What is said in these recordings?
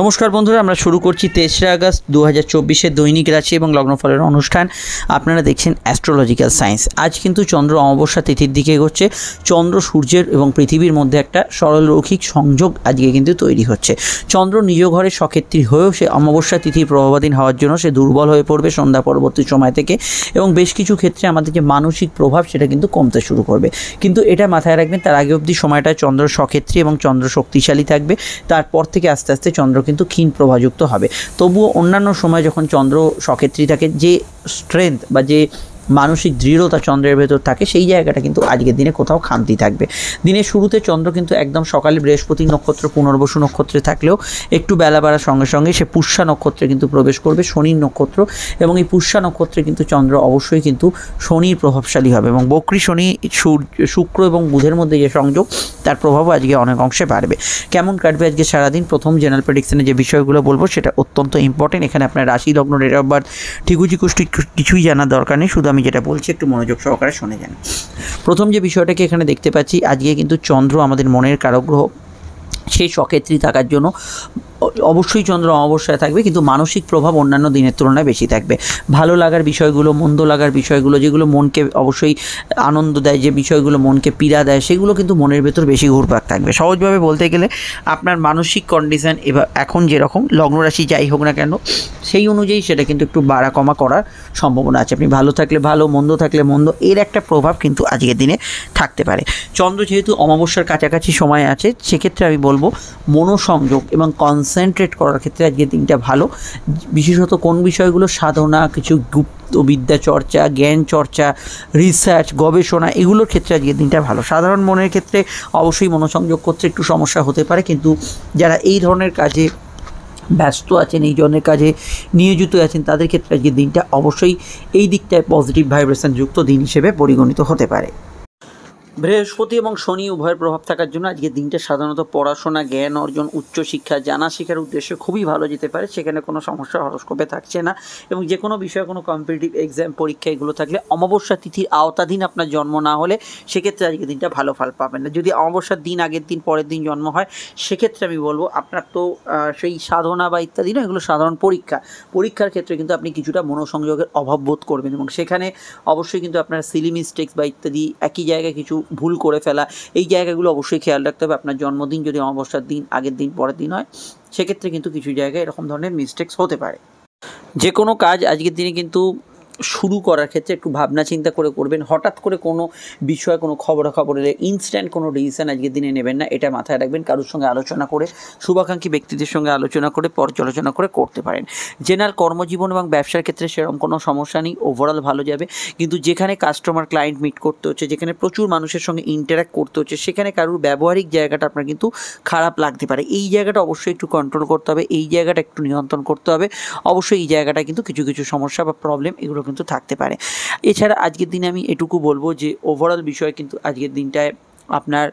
নমস্কার বন্ধুরা আমরা শুরু করছি তেসরা আগস্ট দু হাজার চব্বিশের দৈনিক রাশি এবং লগ্নফলের অনুষ্ঠান আপনারা দেখছেন অ্যাস্ট্রোলজিক্যাল সায়েন্স আজ কিন্তু চন্দ্র অমাবস্যা তিথির দিকে এগোচ্ছে চন্দ্র সূর্যের এবং পৃথিবীর মধ্যে একটা সরলরৌখিক সংযোগ আজকে কিন্তু তৈরি হচ্ছে চন্দ্র নিজ ঘরে সক্ষেত্রী হয়েও সে অমাবস্যা তিথির প্রভাবাধীন হওয়ার জন্য সে দুর্বল হয়ে পড়বে সন্ধ্যা পরবর্তী সময় থেকে এবং বেশ কিছু ক্ষেত্রে আমাদের যে মানসিক প্রভাব সেটা কিন্তু কমতে শুরু করবে কিন্তু এটা মাথায় রাখবেন তার আগে অবধি সময়টা চন্দ্র সক্ষেত্রী এবং চন্দ্র শক্তিশালী থাকবে তারপর থেকে আস্তে আস্তে চন্দ্র চন্দ্র কিন্তু ক্ষীণ প্রভাযুক্ত হবে তবুও অন্যান্য সময় যখন চন্দ্র সক্ষেত্রী থাকে যে স্ট্রেংথ বা যে মানসিক দৃঢ়তা চন্দ্রের ভেতর থাকে সেই জায়গাটা কিন্তু আজকের দিনে কোথাও খান্তি থাকবে দিনের শুরুতে চন্দ্র কিন্তু একদম সকালে বৃহস্পতি নক্ষত্র পুনর্বসু নক্ষত্রে থাকলেও একটু বেলা বাড়ার সঙ্গে সঙ্গে সে পুষ্যা নক্ষত্রে কিন্তু প্রবেশ করবে শনির নক্ষত্র এবং এই পুষ্যা নক্ষত্রে কিন্তু চন্দ্র অবশ্যই কিন্তু শনির প্রভাবশালী হবে এবং বকরি শনি শুক্র এবং বুধের মধ্যে যে সংযোগ তার প্রভাবও আজকে অনেক অংশে বাড়বে কেমন কাটবে আজকে সারাদিন প্রথম জেনারেল প্রেডিকশনে যে বিষয়গুলো বলবো সেটা অত্যন্ত ইম্পর্টেন্ট এখানে আপনার রাশি লগ্ন ডেট অফ বার্থ ঠিকুচি কুষ্টি কিছুই জানার দরকার নেই শুধু আমি যেটা বলছি একটু মনোযোগ সহকারে শুনে যান প্রথম যে বিষয়টাকে এখানে দেখতে পাচ্ছি আজকে কিন্তু চন্দ্র আমাদের মনের কারগ্রহ সেই সক্ষেত্রেই থাকার জন্য অবশ্যই চন্দ্র অমাবস্যায় থাকবে কিন্তু মানসিক প্রভাব অন্যান্য দিনের তুলনায় বেশি থাকবে ভালো লাগার বিষয়গুলো মন্দ লাগার বিষয়গুলো যেগুলো মনকে অবশ্যই আনন্দ দেয় যে বিষয়গুলো মনকে পীড়া দেয় সেগুলো কিন্তু মনের ভেতর বেশি ঘুরপাক থাকবে সহজভাবে বলতে গেলে আপনার মানসিক কন্ডিশান এবার এখন যেরকম লগ্নরাশি যাই হোক না কেন সেই অনুযায়ী সেটা কিন্তু একটু বাড়া কমা করার সম্ভাবনা আছে আপনি ভালো থাকলে ভালো মন্দ থাকলে মন্দ এর একটা প্রভাব কিন্তু আজকের দিনে থাকতে পারে চন্দ্র যেহেতু অমাবস্যার কাছাকাছি সময় আছে সেক্ষেত্রে আমি বলবো মনোসংযোগ এবং কনস কনসেন্ট্রেট করার ক্ষেত্রে আজকের দিনটা ভালো বিশেষত কোন বিষয়গুলো সাধনা কিছু গুপ্ত বিদ্যা চর্চা জ্ঞান চর্চা রিসার্চ গবেষণা এগুলোর ক্ষেত্রে আজকের দিনটা ভালো সাধারণ মনের ক্ষেত্রে অবশ্যই মনোসংযোগ করতে একটু সমস্যা হতে পারে কিন্তু যারা এই ধরনের কাজে ব্যস্ত আছেন এই জনের কাজে নিয়োজিত আছেন তাদের ক্ষেত্রে আজকের দিনটা অবশ্যই এই দিকটায় পজিটিভ ভাইব্রেশন যুক্ত দিন হিসেবে পরিগণিত হতে পারে বৃহস্পতি এবং শনি উভয়ের প্রভাব থাকার জন্য আজকে দিনটা সাধারণত পড়াশোনা জ্ঞান অর্জন উচ্চশিক্ষা জানা শেখার উদ্দেশ্যে খুবই ভালো যেতে পারে সেখানে কোনো সমস্যা হরস্কোপে থাকছে না এবং যে কোনো বিষয়ে কোনো কম্পিটিটিভ এক্সাম পরীক্ষা এগুলো থাকলে অমাবস্যা তিথির আওতাধীন আপনার জন্ম না হলে সেক্ষেত্রে আজকে দিনটা ভালো ফল পাবেন না যদি অমাবস্যার দিন আগের দিন পরের দিন জন্ম হয় সেক্ষেত্রে আমি বলবো আপনার তো সেই সাধনা বা ইত্যাদি না এগুলো সাধারণ পরীক্ষা পরীক্ষার ক্ষেত্রে কিন্তু আপনি কিছুটা মনোসংযোগের অভাব বোধ করবেন এবং সেখানে অবশ্যই কিন্তু আপনার সিলি মিস্টেক্স বা ইত্যাদি একই জায়গায় কিছু ভুল করে ফেলা এই জায়গাগুলো অবশ্যই খেয়াল রাখতে হবে আপনার জন্মদিন যদি অমাবস্যার দিন আগের দিন পরের দিন হয় সেক্ষেত্রে কিন্তু কিছু জায়গায় এরকম ধরনের মিস্টেক্স হতে পারে যে কোনো কাজ আজকের দিনে কিন্তু শুরু করার ক্ষেত্রে একটু ভাবনা চিন্তা করে করবেন হঠাৎ করে কোনো বিষয়ে কোনো খবরাখবরের ইনস্ট্যান্ট কোনো ডিসিশান আজকের দিনে নেবেন না এটা মাথায় রাখবেন কারোর সঙ্গে আলোচনা করে শুভাকাঙ্ক্ষী ব্যক্তিদের সঙ্গে আলোচনা করে পর্যালোচনা করে করতে পারেন জেনার কর্মজীবন এবং ব্যবসার ক্ষেত্রে সেরকম কোনো সমস্যা নেই ওভারঅল ভালো যাবে কিন্তু যেখানে কাস্টমার ক্লায়েন্ট মিট করতে হচ্ছে যেখানে প্রচুর মানুষের সঙ্গে ইন্টারাক্ট করতে হচ্ছে সেখানে কারোর ব্যবহারিক জায়গাটা আপনার কিন্তু খারাপ লাগতে পারে এই জায়গাটা অবশ্যই একটু কন্ট্রোল করতে হবে এই জায়গাটা একটু নিয়ন্ত্রণ করতে হবে অবশ্যই এই জায়গাটা কিন্তু কিছু কিছু সমস্যা বা প্রবলেম এগুলো কিন্তু থাকতে পারে এছাড়া আজকের দিনে আমি এটুকু বলবো যে ওভারঅল বিষয় কিন্তু আজকের দিনটায় আপনার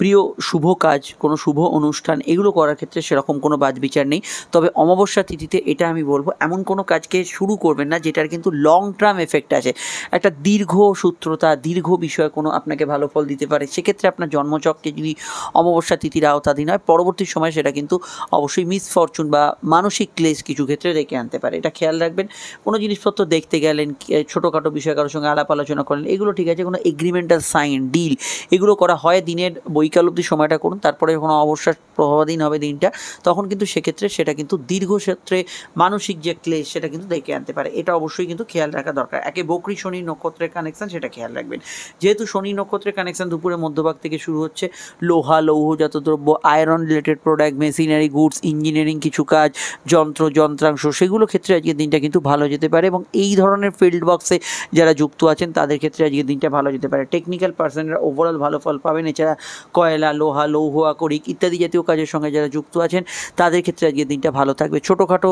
প্রিয় শুভ কাজ কোনো শুভ অনুষ্ঠান এগুলো করার ক্ষেত্রে সেরকম কোনো বাদ বিচার নেই তবে অমাবস্যা তিথিতে এটা আমি বলবো এমন কোনো কাজকে শুরু করবেন না যেটার কিন্তু লং টার্ম এফেক্ট আছে একটা দীর্ঘ সূত্রতা দীর্ঘ বিষয় কোনো আপনাকে ভালো ফল দিতে পারে সেক্ষেত্রে আপনার জন্মচক্রে যদি অমাবস্যা তিথির আওতাধীন হয় পরবর্তী সময় সেটা কিন্তু অবশ্যই মিসফরচুন বা মানসিক ক্লেশ কিছু ক্ষেত্রে দেখে আনতে পারে এটা খেয়াল রাখবেন কোনো জিনিসপত্র দেখতে গেলেন ছোটোখাটো বিষয় কারোর সঙ্গে আলাপ আলোচনা করলেন এগুলো ঠিক আছে কোনো এগ্রিমেন্টাল সাইন ডিল এগুলো করা হয় দিনের বই বৈকাল অবধি সময়টা করুন তারপরে যখন অবসর প্রভাবাধীন হবে দিনটা তখন কিন্তু সেক্ষেত্রে সেটা কিন্তু দীর্ঘক্ষেত্রে মানসিক যে ক্লেশ সেটা কিন্তু দেখে আনতে পারে এটা অবশ্যই কিন্তু খেয়াল রাখা দরকার একে বকরি শনি নক্ষত্রের কানেকশান সেটা খেয়াল রাখবেন যেহেতু শনি নক্ষত্রের কানেকশান দুপুরে মধ্যভাগ থেকে শুরু হচ্ছে লোহা লৌহজাত দ্রব্য iron related product machinery goods engineering কিছু কাজ যন্ত্র যন্ত্রাংশ সেগুলো ক্ষেত্রে আজকের দিনটা কিন্তু ভালো যেতে পারে এবং এই ধরনের ফিল্ড বক্সে যারা যুক্ত আছেন তাদের ক্ষেত্রে আজকের দিনটা ভালো যেতে পারে টেকনিক্যাল পার্সনরা ওভারঅল ভালো ফল পাবেন এছাড়া কয়লা লোহা লৌহ আকরিক ইত্যাদি জাতীয় কাজের সঙ্গে যারা যুক্ত আছেন তাদের ক্ষেত্রে আজকের দিনটা ভালো থাকবে ছোটোখাটো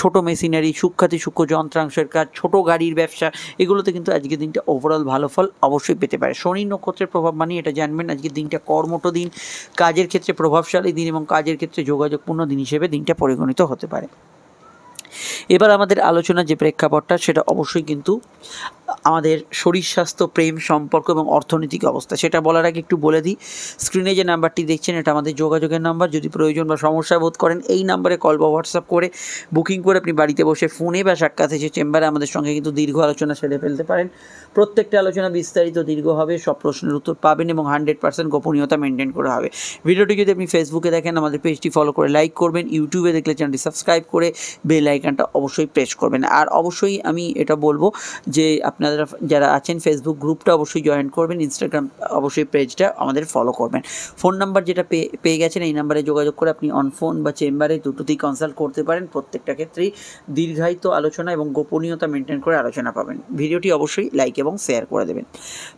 ছোট মেশিনারি সূক্ষাতি সূক্ষ্ম যন্ত্রাংশের কাজ ছোট গাড়ির ব্যবসা এগুলোতে কিন্তু আজকের দিনটা ওভারঅল ভালো ফল অবশ্যই পেতে পারে শনি নক্ষত্রের প্রভাব মানে এটা জানবেন আজকের দিনটা কর্মটো দিন কাজের ক্ষেত্রে প্রভাবশালী দিন এবং কাজের ক্ষেত্রে যোগাযোগপূর্ণ দিন হিসেবে দিনটা পরিগণিত হতে পারে এবার আমাদের আলোচনার যে প্রেক্ষাপটটা সেটা অবশ্যই কিন্তু আমাদের শরীর স্বাস্থ্য প্রেম সম্পর্ক এবং অর্থনৈতিক অবস্থা সেটা বলার আগে একটু বলে দিই স্ক্রিনে যে নাম্বারটি দেখছেন এটা আমাদের যোগাযোগের নাম্বার যদি প্রয়োজন বা সমস্যা বোধ করেন এই নাম্বারে কল বা হোয়াটসঅ্যাপ করে বুকিং করে আপনি বাড়িতে বসে ফোনে বা সাক্ষাৎ এসে চেম্বারে আমাদের সঙ্গে কিন্তু দীর্ঘ আলোচনা সেরে ফেলতে পারেন প্রত্যেকটা আলোচনা বিস্তারিত দীর্ঘ হবে সব প্রশ্নের উত্তর পাবেন এবং হান্ড্রেড পার্সেন্ট গোপনীয়তা মেনটেন করা হবে ভিডিওটি যদি আপনি ফেসবুকে দেখেন আমাদের পেজটি ফলো করে লাইক করবেন ইউটিউবে দেখলে চ্যানেলটি সাবস্ক্রাইব করে বেল আইকনটা অবশ্যই প্রেস করবেন আর অবশ্যই আমি এটা বলবো যে আপনারা যারা আছেন ফেসবুক গ্রুপটা অবশ্যই জয়েন করবেন ইনস্টাগ্রাম অবশ্যই পেজটা আমাদের ফলো করবেন ফোন নাম্বার যেটা পেয়ে গেছেন এই নাম্বারে যোগাযোগ করে আপনি অন ফোন বা চেম্বারে দুটোতেই কনসাল্ট করতে পারেন প্রত্যেকটা ক্ষেত্রেই দীর্ঘায়িত আলোচনা এবং গোপনীয়তা মেনটেন করে আলোচনা পাবেন ভিডিওটি অবশ্যই লাইক এবং শেয়ার করে দেবেন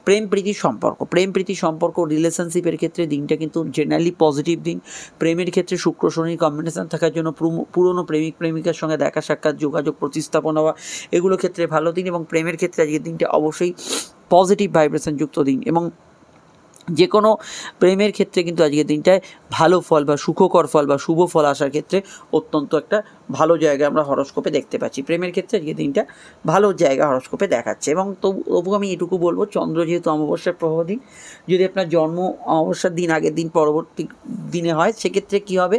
প্রেম প্রীতি সম্পর্ক প্রেম প্রীতি সম্পর্ক রিলেশনশিপের ক্ষেত্রে দিনটা কিন্তু জেনারেলি পজিটিভ দিন প্রেমের ক্ষেত্রে শুক্র শনির কম্বিনেশন থাকার জন্য পুরনো প্রেমিক প্রেমিকার সঙ্গে দেখা সাক্ষাৎ যোগাযোগ প্রতিস্থাপন হওয়া এগুলো ক্ষেত্রে ভালো দিন এবং প্রেমের ক্ষেত্রে আজকের দিনটা অবশ্যই পজিটিভ ভাইব্রেশন যুক্ত দিন এবং যে কোনো প্রেমের ক্ষেত্রে কিন্তু আজকের দিনটায় ভালো ফল বা সুখকর ফল বা শুভ ফল আসার ক্ষেত্রে অত্যন্ত একটা ভালো জায়গা আমরা হরস্কোপে দেখতে পাচ্ছি প্রেমের ক্ষেত্রে আজকে দিনটা ভালো জায়গা হরস্কোপে দেখাচ্ছে এবং তবু তবু আমি এটুকু বলবো চন্দ্র যেহেতু অমাবস্যার প্রভাব দিন যদি আপনার জন্ম অমাবস্যার দিন আগের দিন পরবর্তী দিনে হয় সেক্ষেত্রে কী হবে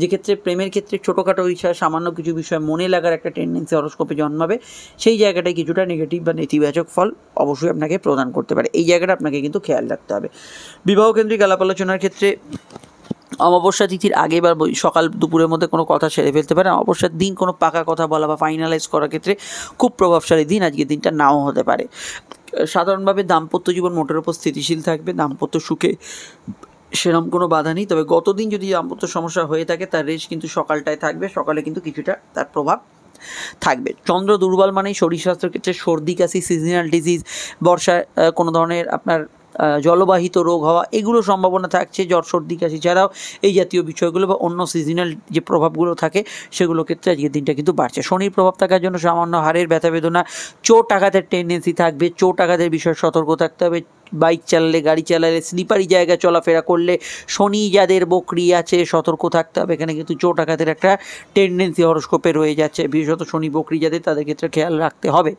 যে ক্ষেত্রে প্রেমের ক্ষেত্রে ছোটোখাটো বিষয় সামান্য কিছু বিষয় মনে লাগার একটা টেন্ডেন্সি হরস্কোপে জন্মাবে সেই জায়গাটায় কিছুটা নেগেটিভ বা নেতিবাচক ফল অবশ্যই আপনাকে প্রদান করতে পারে এই জায়গাটা আপনাকে কিন্তু খেয়াল রাখতে হবে বিবাহ কেন্দ্রিক আলাপ আলোচনার ক্ষেত্রে অমাবস্যা তিথির আগে বা সকাল দুপুরের মধ্যে কোনো কথা সেরে ফেলতে পারে অমাবস্যার দিন কোনো পাকা কথা বলা বা ফাইনালাইজ করার ক্ষেত্রে খুব প্রভাবশালী দিন আজকের দিনটা নাও হতে পারে সাধারণভাবে দাম্পত্য জীবন মোটের উপর স্থিতিশীল থাকবে দাম্পত্য সুখে সেরম কোনো বাধা নেই তবে গতদিন যদি দাম্পত্য সমস্যা হয়ে থাকে তার রেশ কিন্তু সকালটায় থাকবে সকালে কিন্তু কিছুটা তার প্রভাব থাকবে চন্দ্র দুর্বল মানেই শরীর স্বাস্থ্যের ক্ষেত্রে সর্দি কাশি সিজনাল ডিজিজ বর্ষায় কোনো ধরনের আপনার জলবাহিত রোগ হওয়া এগুলো সম্ভাবনা থাকছে জ্বর সর্দি কাশি ছাড়াও এই জাতীয় বিষয়গুলো বা অন্য সিজনাল যে প্রভাবগুলো থাকে সেগুলো ক্ষেত্রে আজকে দিনটা কিন্তু বাড়ছে শনির প্রভাব থাকার জন্য সামান্য হারের ব্যথা বেদনা চোট আঘাতের টেন্ডেন্সি থাকবে চোট আঘাতের বিষয়ে সতর্ক থাকতে হবে বাইক চালালে গাড়ি চালালে স্লিপারি জায়গা চলাফেরা করলে শনি যাদের বকরি আছে সতর্ক থাকতে হবে এখানে কিন্তু চোট আঘাতের একটা টেন্ডেন্সি হরস্কোপে রয়ে যাচ্ছে বিশেষত শনি বকরি যাদের তাদের ক্ষেত্রে খেয়াল রাখতে হবে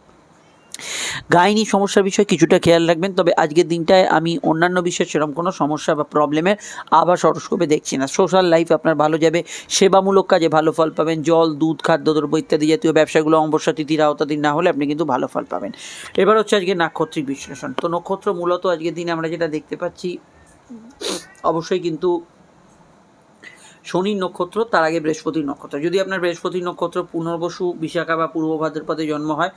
গাইনি সমস্যার বিষয়ে কিছুটা খেয়াল রাখবেন তবে আজকের দিনটায় আমি অন্যান্য বিষয়ে সেরকম কোনো সমস্যা বা প্রবলেমের আবার সরস্কোপে দেখছি না সোশ্যাল লাইফ আপনার ভালো যাবে সেবামূলক কাজে ভালো ফল পাবেন জল দুধ খাদ্যদ্রব্য ইত্যাদি জাতীয় ব্যবসাগুলো অমাবস্যা তিথির আওতাধীন না হলে আপনি কিন্তু ভালো ফল পাবেন এবার হচ্ছে আজকে নাক্ষত্রিক বিশ্লেষণ তো নক্ষত্র মূলত আজকের দিনে আমরা যেটা দেখতে পাচ্ছি অবশ্যই কিন্তু শনি নক্ষত্র তার আগে বৃহস্পতি নক্ষত্র যদি আপনার বৃহস্পতি নক্ষত্র পুনর্বসু বিশাখা বা পূর্ব ভাদ্রপদে জন্ম হয়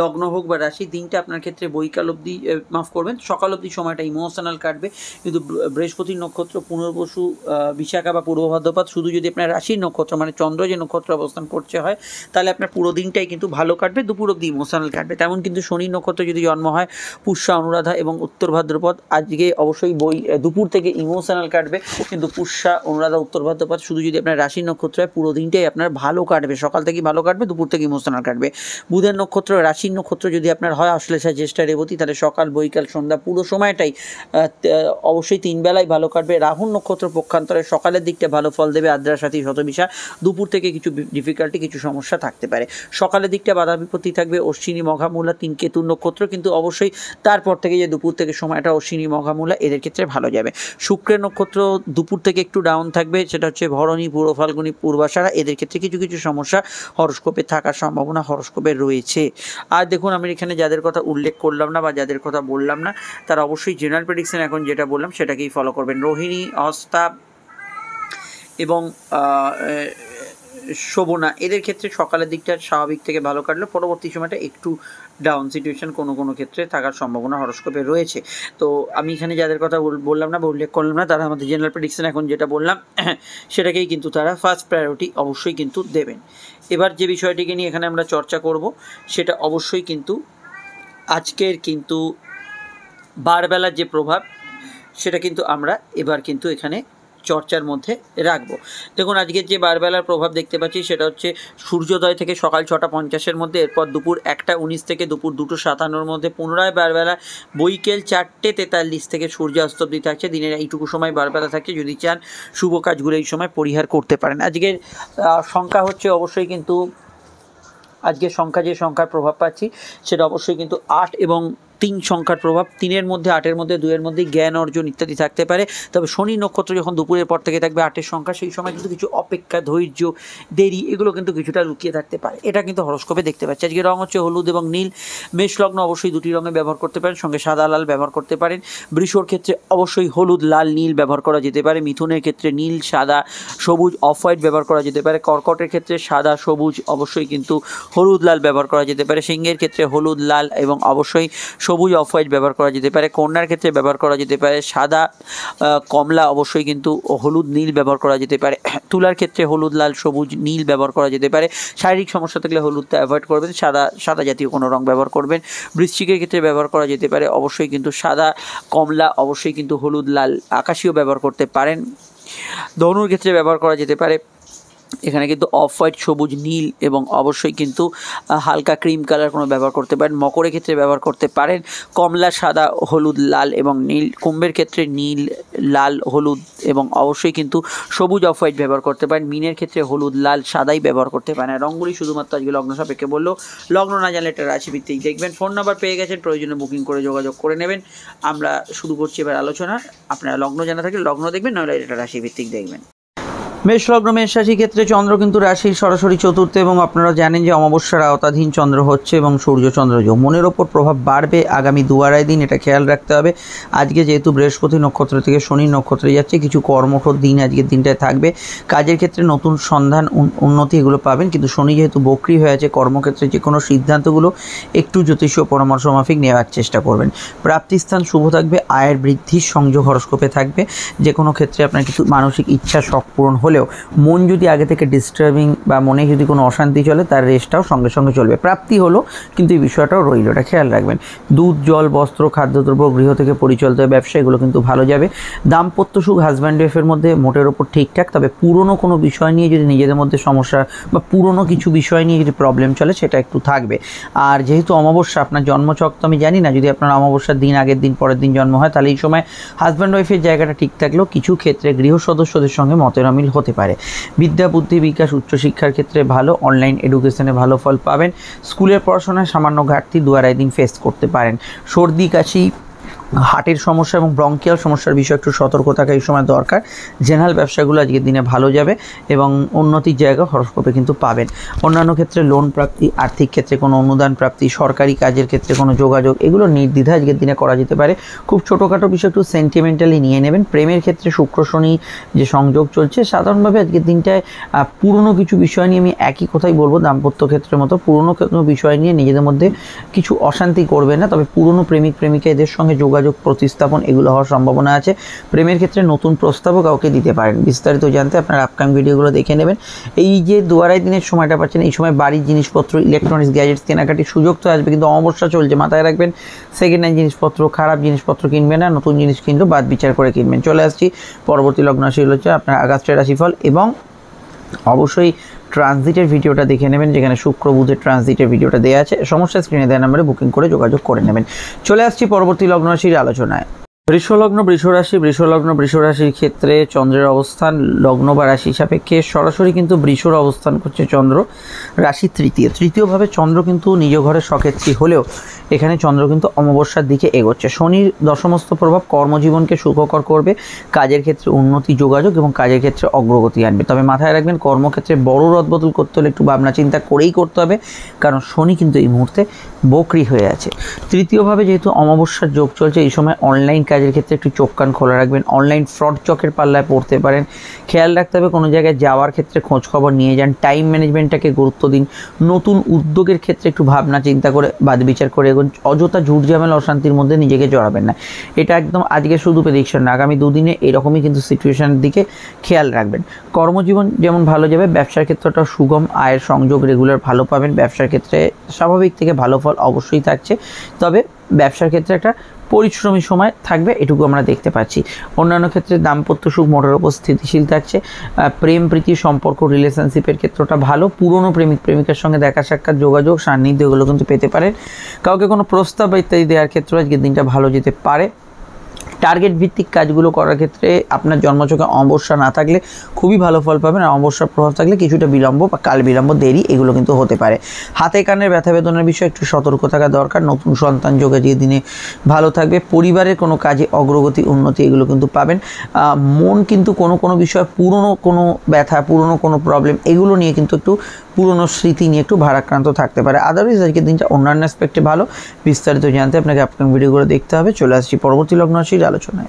লগ্ন হোক বা রাশি দিনটা আপনার ক্ষেত্রে বৈকাল অবধি মাফ করবেন সকাল অবধি সময়টা ইমোশনাল কাটবে কিন্তু বৃহস্পতি নক্ষত্র পুনর্বসু বিশাখা বা পূর্ব ভাদ্রপদ শুধু যদি আপনার রাশির নক্ষত্র মানে চন্দ্র যে নক্ষত্র অবস্থান করছে হয় তাহলে আপনার পুরো দিনটাই কিন্তু ভালো কাটবে দুপুর অবধি ইমোশনাল কাটবে তেমন কিন্তু শনি নক্ষত্র যদি জন্ম হয় পুষ্যা অনুরাধা এবং উত্তর ভাদ্রপদ আজকে অবশ্যই বই দুপুর থেকে ইমোশনাল কাটবে কিন্তু পুষ্যা অনুরাধা উত্তর ভাদ্রপদ বজ্রপাত শুধু যদি আপনার রাশি নক্ষত্র হয় পুরো দিনটাই আপনার ভালো কাটবে সকাল থেকে ভালো কাটবে দুপুর থেকে ইমোশনাল কাটবে বুধের নক্ষত্র রাশির নক্ষত্র যদি আপনার হয় অশ্লেষা জ্যেষ্ঠা রেবতী তাহলে সকাল বৈকাল সন্ধ্যা পুরো সময়টাই অবশ্যই তিন বেলায় ভালো কাটবে রাহুর নক্ষত্র পক্ষান্তরে সকালের দিকটা ভালো ফল দেবে আদ্রার সাথী শতবিশা দুপুর থেকে কিছু ডিফিকাল্টি কিছু সমস্যা থাকতে পারে সকালের দিকটা বাধা বিপত্তি থাকবে অশ্বিনী মঘামূলা তিন কেতুর নক্ষত্র কিন্তু অবশ্যই তারপর থেকে যে দুপুর থেকে সময়টা অশ্বিনী মঘামূলা এদের ক্ষেত্রে ভালো যাবে শুক্রের নক্ষত্র দুপুর থেকে একটু ডাউন থাকবে সেটা হচ্ছে হচ্ছে ভরণী পুরো ফাল্গুনি পূর্বাশারা এদের ক্ষেত্রে কিছু কিছু সমস্যা হরস্কোপে থাকার সম্ভাবনা হরস্কোপে রয়েছে আর দেখুন আমি এখানে যাদের কথা উল্লেখ করলাম না বা যাদের কথা বললাম না তারা অবশ্যই জেনারেল প্রেডিকশন এখন যেটা বললাম সেটাকেই ফলো করবেন রোহিণী অস্তাব এবং শোভনা এদের ক্ষেত্রে সকালের দিকটা স্বাভাবিক থেকে ভালো কাটলো পরবর্তী সময়টা একটু ডাউন সিচুয়েশন কোনো কোনো ক্ষেত্রে থাকার সম্ভাবনা হরস্কোপে রয়েছে তো আমি এখানে যাদের কথা বললাম না বা উল্লেখ করলাম না তারা আমাদের জেনারেল প্রেডিকশন এখন যেটা বললাম সেটাকেই কিন্তু তারা ফার্স্ট প্রায়োরিটি অবশ্যই কিন্তু দেবেন এবার যে বিষয়টিকে নিয়ে এখানে আমরা চর্চা করব সেটা অবশ্যই কিন্তু আজকের কিন্তু বারবেলার যে প্রভাব সেটা কিন্তু আমরা এবার কিন্তু এখানে চর্চার মধ্যে রাখবো দেখুন আজকের যে বারবেলার প্রভাব দেখতে পাচ্ছি সেটা হচ্ছে সূর্যোদয় থেকে সকাল ছটা পঞ্চাশের মধ্যে এরপর দুপুর একটা উনিশ থেকে দুপুর দুটো সাতান্নর মধ্যে পুনরায় বারবেলা বৈকেল চারটে তেতাল্লিশ থেকে সূর্যাস্ত অব্দি থাকছে দিনের এইটুকু সময় বারবেলা থাকছে যদি চান শুভ কাজগুলো এই সময় পরিহার করতে পারেন আজকের সংখ্যা হচ্ছে অবশ্যই কিন্তু আজকের সংখ্যা যে সংখ্যার প্রভাব পাচ্ছি সেটা অবশ্যই কিন্তু আট এবং তিন সংখ্যার প্রভাব তিনের মধ্যে আটের মধ্যে দুয়ের মধ্যে জ্ঞান অর্জন ইত্যাদি থাকতে পারে তবে শনি নক্ষত্র যখন দুপুরের পর থেকে থাকবে আটের সংখ্যা সেই সময় কিন্তু কিছু অপেক্ষা ধৈর্য দেরি এগুলো কিন্তু কিছুটা লুকিয়ে থাকতে পারে এটা কিন্তু হরস্কোপে দেখতে পাচ্ছি আজকে রঙ হচ্ছে হলুদ এবং নীল মেষ লগ্ন অবশ্যই দুটি রঙে ব্যবহার করতে পারেন সঙ্গে সাদা লাল ব্যবহার করতে পারেন বৃষর ক্ষেত্রে অবশ্যই হলুদ লাল নীল ব্যবহার করা যেতে পারে মিথুনের ক্ষেত্রে নীল সাদা সবুজ অফ হোয়াইট ব্যবহার করা যেতে পারে কর্কটের ক্ষেত্রে সাদা সবুজ অবশ্যই কিন্তু হলুদ লাল ব্যবহার করা যেতে পারে সিংহের ক্ষেত্রে হলুদ লাল এবং অবশ্যই সবুজ অফ হোয়াইট ব্যবহার করা যেতে পারে কন্যার ক্ষেত্রে ব্যবহার করা যেতে পারে সাদা কমলা অবশ্যই কিন্তু হলুদ নীল ব্যবহার করা যেতে পারে তুলার ক্ষেত্রে হলুদ লাল সবুজ নীল ব্যবহার করা যেতে পারে শারীরিক সমস্যা থাকলে হলুদটা অ্যাভয়েড করবেন সাদা সাদা জাতীয় কোনো রং ব্যবহার করবেন বৃষ্টিকের ক্ষেত্রে ব্যবহার করা যেতে পারে অবশ্যই কিন্তু সাদা কমলা অবশ্যই কিন্তু হলুদ লাল আকাশীয় ব্যবহার করতে পারেন ধনুর ক্ষেত্রে ব্যবহার করা যেতে পারে এখানে কিন্তু অফ হোয়াইট সবুজ নীল এবং অবশ্যই কিন্তু হালকা ক্রিম কালার কোনো ব্যবহার করতে পারেন মকরের ক্ষেত্রে ব্যবহার করতে পারেন কমলা সাদা হলুদ লাল এবং নীল কুম্ভের ক্ষেত্রে নীল লাল হলুদ এবং অবশ্যই কিন্তু সবুজ অফ হোয়াইট ব্যবহার করতে পারেন মিনের ক্ষেত্রে হলুদ লাল সাদাই ব্যবহার করতে পারেন রঙগুলি শুধুমাত্র আজকে লগ্ন সাপেক্ষে বললো লগ্ন না জানলে একটা রাশিভিত্তিক দেখবেন ফোন নাম্বার পেয়ে গেছেন প্রয়োজনে বুকিং করে যোগাযোগ করে নেবেন আমরা শুরু করছি এবার আলোচনা আপনারা লগ্ন জানা থাকলে লগ্ন দেখবেন নয় এটা রাশিভিত্তিক দেখবেন মেষ লগ্ন মেষ রাশি ক্ষেত্রে চন্দ্র কিন্তু রাশির সরাসরি চতুর্থ এবং আপনারা জানেন যে অমাবস্যার আওতাধীন চন্দ্র হচ্ছে এবং সূর্য চন্দ্র যোগ মনের ওপর প্রভাব বাড়বে আগামী দু আড়াই দিন এটা খেয়াল রাখতে হবে আজকে যেহেতু বৃহস্পতি নক্ষত্র থেকে শনি নক্ষত্রে যাচ্ছে কিছু কর্মঠোর দিন আজকের দিনটায় থাকবে কাজের ক্ষেত্রে নতুন সন্ধান উন্নতি এগুলো পাবেন কিন্তু শনি যেহেতু বক্রি হয়ে আছে কর্মক্ষেত্রে যে কোনো সিদ্ধান্তগুলো একটু জ্যোতিষীয় পরামর্শ মাফিক নেওয়ার চেষ্টা করবেন প্রাপ্তিস্থান শুভ থাকবে আয়ের বৃদ্ধির সংযোগ হরস্কোপে থাকবে যে কোনো ক্ষেত্রে আপনার কিছু মানসিক ইচ্ছা শখ পূরণ হলেও মন যদি আগে থেকে ডিস্টার্বিং বা মনে যদি কোনো অশান্তি চলে তার রেস্টটাও সঙ্গে সঙ্গে চলবে প্রাপ্তি হলো কিন্তু এই বিষয়টাও রইল এটা খেয়াল রাখবেন দুধ জল বস্ত্র খাদ্যদ্রব্য গৃহ থেকে পরিচালিত ব্যবসা এগুলো কিন্তু ভালো যাবে দাম্পত্য সুখ হাজব্যান্ড ওয়াইফের মধ্যে মোটের ওপর ঠিকঠাক তবে পুরনো কোনো বিষয় নিয়ে যদি নিজেদের মধ্যে সমস্যা বা পুরনো কিছু বিষয় নিয়ে যদি প্রবলেম চলে সেটা একটু থাকবে আর যেহেতু অমাবস্যা আপনার জন্মচক তো আমি জানি না যদি আপনার অমাবস্যার দিন আগের দিন পরের দিন জন্ম হয় তাহলে এই সময় হাজব্যান্ড ওয়াইফের জায়গাটা ঠিক থাকলেও কিছু ক্ষেত্রে গৃহ সদস্যদের সঙ্গে মতের অমিল হতে পারে বিদ্যা বুদ্ধি বিকাশ উচ্চশিক্ষার ক্ষেত্রে ভালো অনলাইন এডুকেশনে ভালো ফল পাবেন স্কুলের পড়াশোনায় সামান্য ঘাটতি দু আড়াই দিন ফেস করতে পারেন সর্দি কাশি হার্টের সমস্যা এবং ব্রঙ্কিয়াল সমস্যার বিষয়ে একটু সতর্ক থাকা এই সময় দরকার জেনারেল ব্যবসাগুলো আজকের দিনে ভালো যাবে এবং উন্নতির জায়গা হরস্কোপে কিন্তু পাবেন অন্যান্য ক্ষেত্রে লোন প্রাপ্তি আর্থিক ক্ষেত্রে কোনো অনুদান প্রাপ্তি সরকারি কাজের ক্ষেত্রে কোনো যোগাযোগ এগুলো নির্দ্বিধা আজকের দিনে করা যেতে পারে খুব ছোটোখাটো বিষয় একটু সেন্টিমেন্টালি নিয়ে নেবেন প্রেমের ক্ষেত্রে শুক্র শনি যে সংযোগ চলছে সাধারণভাবে আজকের দিনটায় পুরনো কিছু বিষয় নিয়ে আমি একই কথাই বলবো দাম্পত্য ক্ষেত্রের মতো পুরনো কোনো বিষয় নিয়ে নিজেদের মধ্যে কিছু অশান্তি করবে না তবে পুরনো প্রেমিক প্রেমিকা এদের সঙ্গে যোগাযোগ যোগাযোগ প্রতিস্থাপন এগুলো হওয়ার সম্ভাবনা আছে প্রেমের ক্ষেত্রে নতুন প্রস্তাবও কাউকে দিতে পারেন বিস্তারিত জানতে আপনার আপকাম ভিডিওগুলো দেখে নেবেন এই যে দুয়ারাই দিনের সময়টা পাচ্ছেন এই সময় বাড়ির জিনিসপত্র ইলেকট্রনিক্স গ্যাজেটস কেনাকাটির সুযোগ তো আসবে কিন্তু অমাবস্যা চলছে মাথায় রাখবেন সেকেন্ড হ্যান্ড জিনিসপত্র খারাপ জিনিসপত্র কিনবেন না নতুন জিনিস কিন্তু বাদ বিচার করে কিনবেন চলে আসছি পরবর্তী লগ্ন রাশি হচ্ছে আপনার আগাস্টের রাশিফল এবং অবশ্যই ট্রানজিটের ভিডিওটা দেখে নেবেন যেখানে শুক্র বুধের ট্রানজিটের ভিডিওটা দেওয়া আছে সমস্যা স্ক্রিনে দেওয়া নাম্বারে বুকিং করে যোগাযোগ করে নেবেন চলে আসছি পরবর্তী লগ্ন লগ্নরাশির আলোচনায় বৃষলগ্ন বৃষরাশি বৃষলগ্ন বৃষরাশির ক্ষেত্রে চন্দ্রের অবস্থান লগ্ন বা রাশি সাপেক্ষে সরাসরি কিন্তু বৃষর অবস্থান করছে চন্দ্র রাশি তৃতীয় তৃতীয়ভাবে চন্দ্র কিন্তু নিজ ঘরে সক্ষেত্রী হলেও এখানে চন্দ্র কিন্তু অমাবস্যার দিকে এগোচ্ছে শনির দশমস্ত প্রভাব কর্মজীবনকে সুখকর করবে কাজের ক্ষেত্রে উন্নতি যোগাযোগ এবং কাজের ক্ষেত্রে অগ্রগতি আনবে তবে মাথায় রাখবেন কর্মক্ষেত্রে বড় রদবদল করতে হলে একটু ভাবনা চিন্তা করেই করতে হবে কারণ শনি কিন্তু এই মুহূর্তে বকরি হয়ে আছে তৃতীয়ভাবে যেহেতু অমাবস্যার যোগ চলছে এই সময় অনলাইন কাজ কাজের ক্ষেত্রে একটু চোখ কান খোলা রাখবেন অনলাইন ফ্রড চকের পাল্লায় পড়তে পারেন খেয়াল রাখতে হবে কোনো জায়গায় যাওয়ার ক্ষেত্রে খোঁজ খবর নিয়ে যান টাইম ম্যানেজমেন্টটাকে গুরুত্ব দিন নতুন উদ্যোগের ক্ষেত্রে একটু ভাবনা চিন্তা করে বাদ বিচার করে এবং অযথা ঝুট ঝামেলা অশান্তির মধ্যে নিজেকে জড়াবেন না এটা একদম আজকে শুধু প্রেডিকশন না আগামী দুদিনে এরকমই কিন্তু সিচুয়েশনের দিকে খেয়াল রাখবেন কর্মজীবন যেমন ভালো যাবে ব্যবসার ক্ষেত্রটা সুগম আয়ের সংযোগ রেগুলার ভালো পাবেন ব্যবসার ক্ষেত্রে স্বাভাবিক থেকে ভালো ফল অবশ্যই থাকছে তবে ব্যবসার ক্ষেত্রে একটা পরিশ্রমী সময় থাকবে এটুকু আমরা দেখতে পাচ্ছি অন্যান্য ক্ষেত্রে দাম্পত্য সুখ মোটর উপর স্থিতিশীল থাকছে প্রেম প্রীতি সম্পর্ক রিলেশনশিপের ক্ষেত্রটা ভালো পুরনো প্রেমিক প্রেমিকার সঙ্গে দেখা সাক্ষাৎ যোগাযোগ সান্নিধ্য এগুলো কিন্তু পেতে পারেন কাউকে কোনো প্রস্তাব ইত্যাদি দেওয়ার ক্ষেত্রে আজকের দিনটা ভালো যেতে পারে টার্গেট ভিত্তিক কাজগুলো করার ক্ষেত্রে আপনার জন্মচকে অমবস্যা না থাকলে খুবই ভালো ফল পাবেন আর অমবস্যার প্রভাব থাকলে কিছুটা বিলম্ব বা কাল বিলম্ব দেরি এগুলো কিন্তু হতে পারে হাতে কানের ব্যথা বেদনার বিষয়ে একটু সতর্ক থাকা দরকার নতুন সন্তান যোগে যে দিনে ভালো থাকবে পরিবারের কোনো কাজে অগ্রগতি উন্নতি এগুলো কিন্তু পাবেন মন কিন্তু কোনো কোনো বিষয়ে পুরনো কোনো ব্যথা পুরনো কোনো প্রবলেম এগুলো নিয়ে কিন্তু একটু পুরনো স্মৃতি নিয়ে একটু ভারাক্রান্ত থাকতে পারে আদারওয়াইজ আজকের দিনটা অন্যান্য অ্যাসপেক্টে ভালো বিস্তারিত জানতে আপনাকে আপকামিং ভিডিওগুলো দেখতে হবে চলে আসছি পরবর্তী লগ্ন রাশির আলোচনায়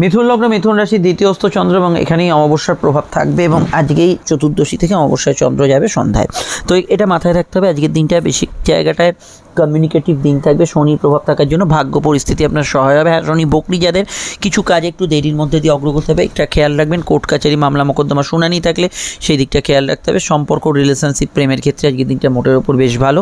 মিথুন লগ্ন মিথুন রাশি দ্বিতীয়স্থ চন্দ্র এবং এখানেই অমাবস্যার প্রভাব থাকবে এবং আজকেই চতুর্দশী থেকে অমাবস্যায় চন্দ্র যাবে সন্ধ্যায় তো এটা মাথায় রাখতে হবে আজকের দিনটা বেশি জায়গাটায় কমিউনিকেটিভ দিন থাকবে শনির প্রভাব থাকার জন্য ভাগ্য পরিস্থিতি আপনার সহায় হবে হ্যাঁ শনি বকরি যাদের কিছু কাজ একটু দেরির মধ্যে দিয়ে অগ্রগতি হবে একটা খেয়াল রাখবেন কোর্ট কাচারি মামলা মোকদ্দমা শুনানি থাকলে সেই দিকটা খেয়াল রাখতে হবে সম্পর্ক রিলেশনশিপ প্রেমের ক্ষেত্রে আজকের দিনটা মোটের ওপর বেশ ভালো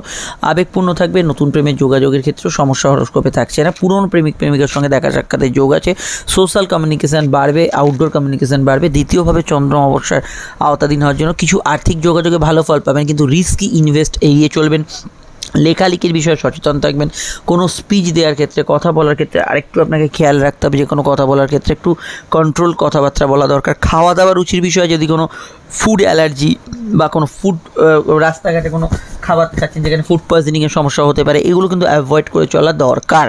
আবেগপূর্ণ থাকবে নতুন প্রেমের যোগাযোগের ক্ষেত্রেও সমস্যা হরস্কোপে থাকছে না পুরনো প্রেমিক প্রেমিকের সঙ্গে দেখা সাক্ষাতের যোগ আছে সোশ্যাল সোশ্যাল কমিউনিকেশান বাড়বে আউটডোর কমিউনিকেশান বাড়বে দ্বিতীয়ভাবে চন্দ্র অবসর আওতাধীন হওয়ার জন্য কিছু আর্থিক যোগাযোগে ভালো ফল পাবেন কিন্তু রিস্কি ইনভেস্ট এড়িয়ে চলবেন লেখালেখির বিষয়ে সচেতন থাকবেন কোনো স্পিচ দেওয়ার ক্ষেত্রে কথা বলার ক্ষেত্রে আরেকটু আপনাকে খেয়াল রাখতে হবে যে কোনো কথা বলার ক্ষেত্রে একটু কন্ট্রোল কথাবার্তা বলা দরকার খাওয়া দাওয়া রুচির বিষয়ে যদি কোনো ফুড অ্যালার্জি বা কোনো ফুড রাস্তাঘাটে কোনো খাবার খাচ্ছেন যেখানে ফুড পয়জনিংয়ের সমস্যা হতে পারে এগুলো কিন্তু অ্যাভয়েড করে চলা দরকার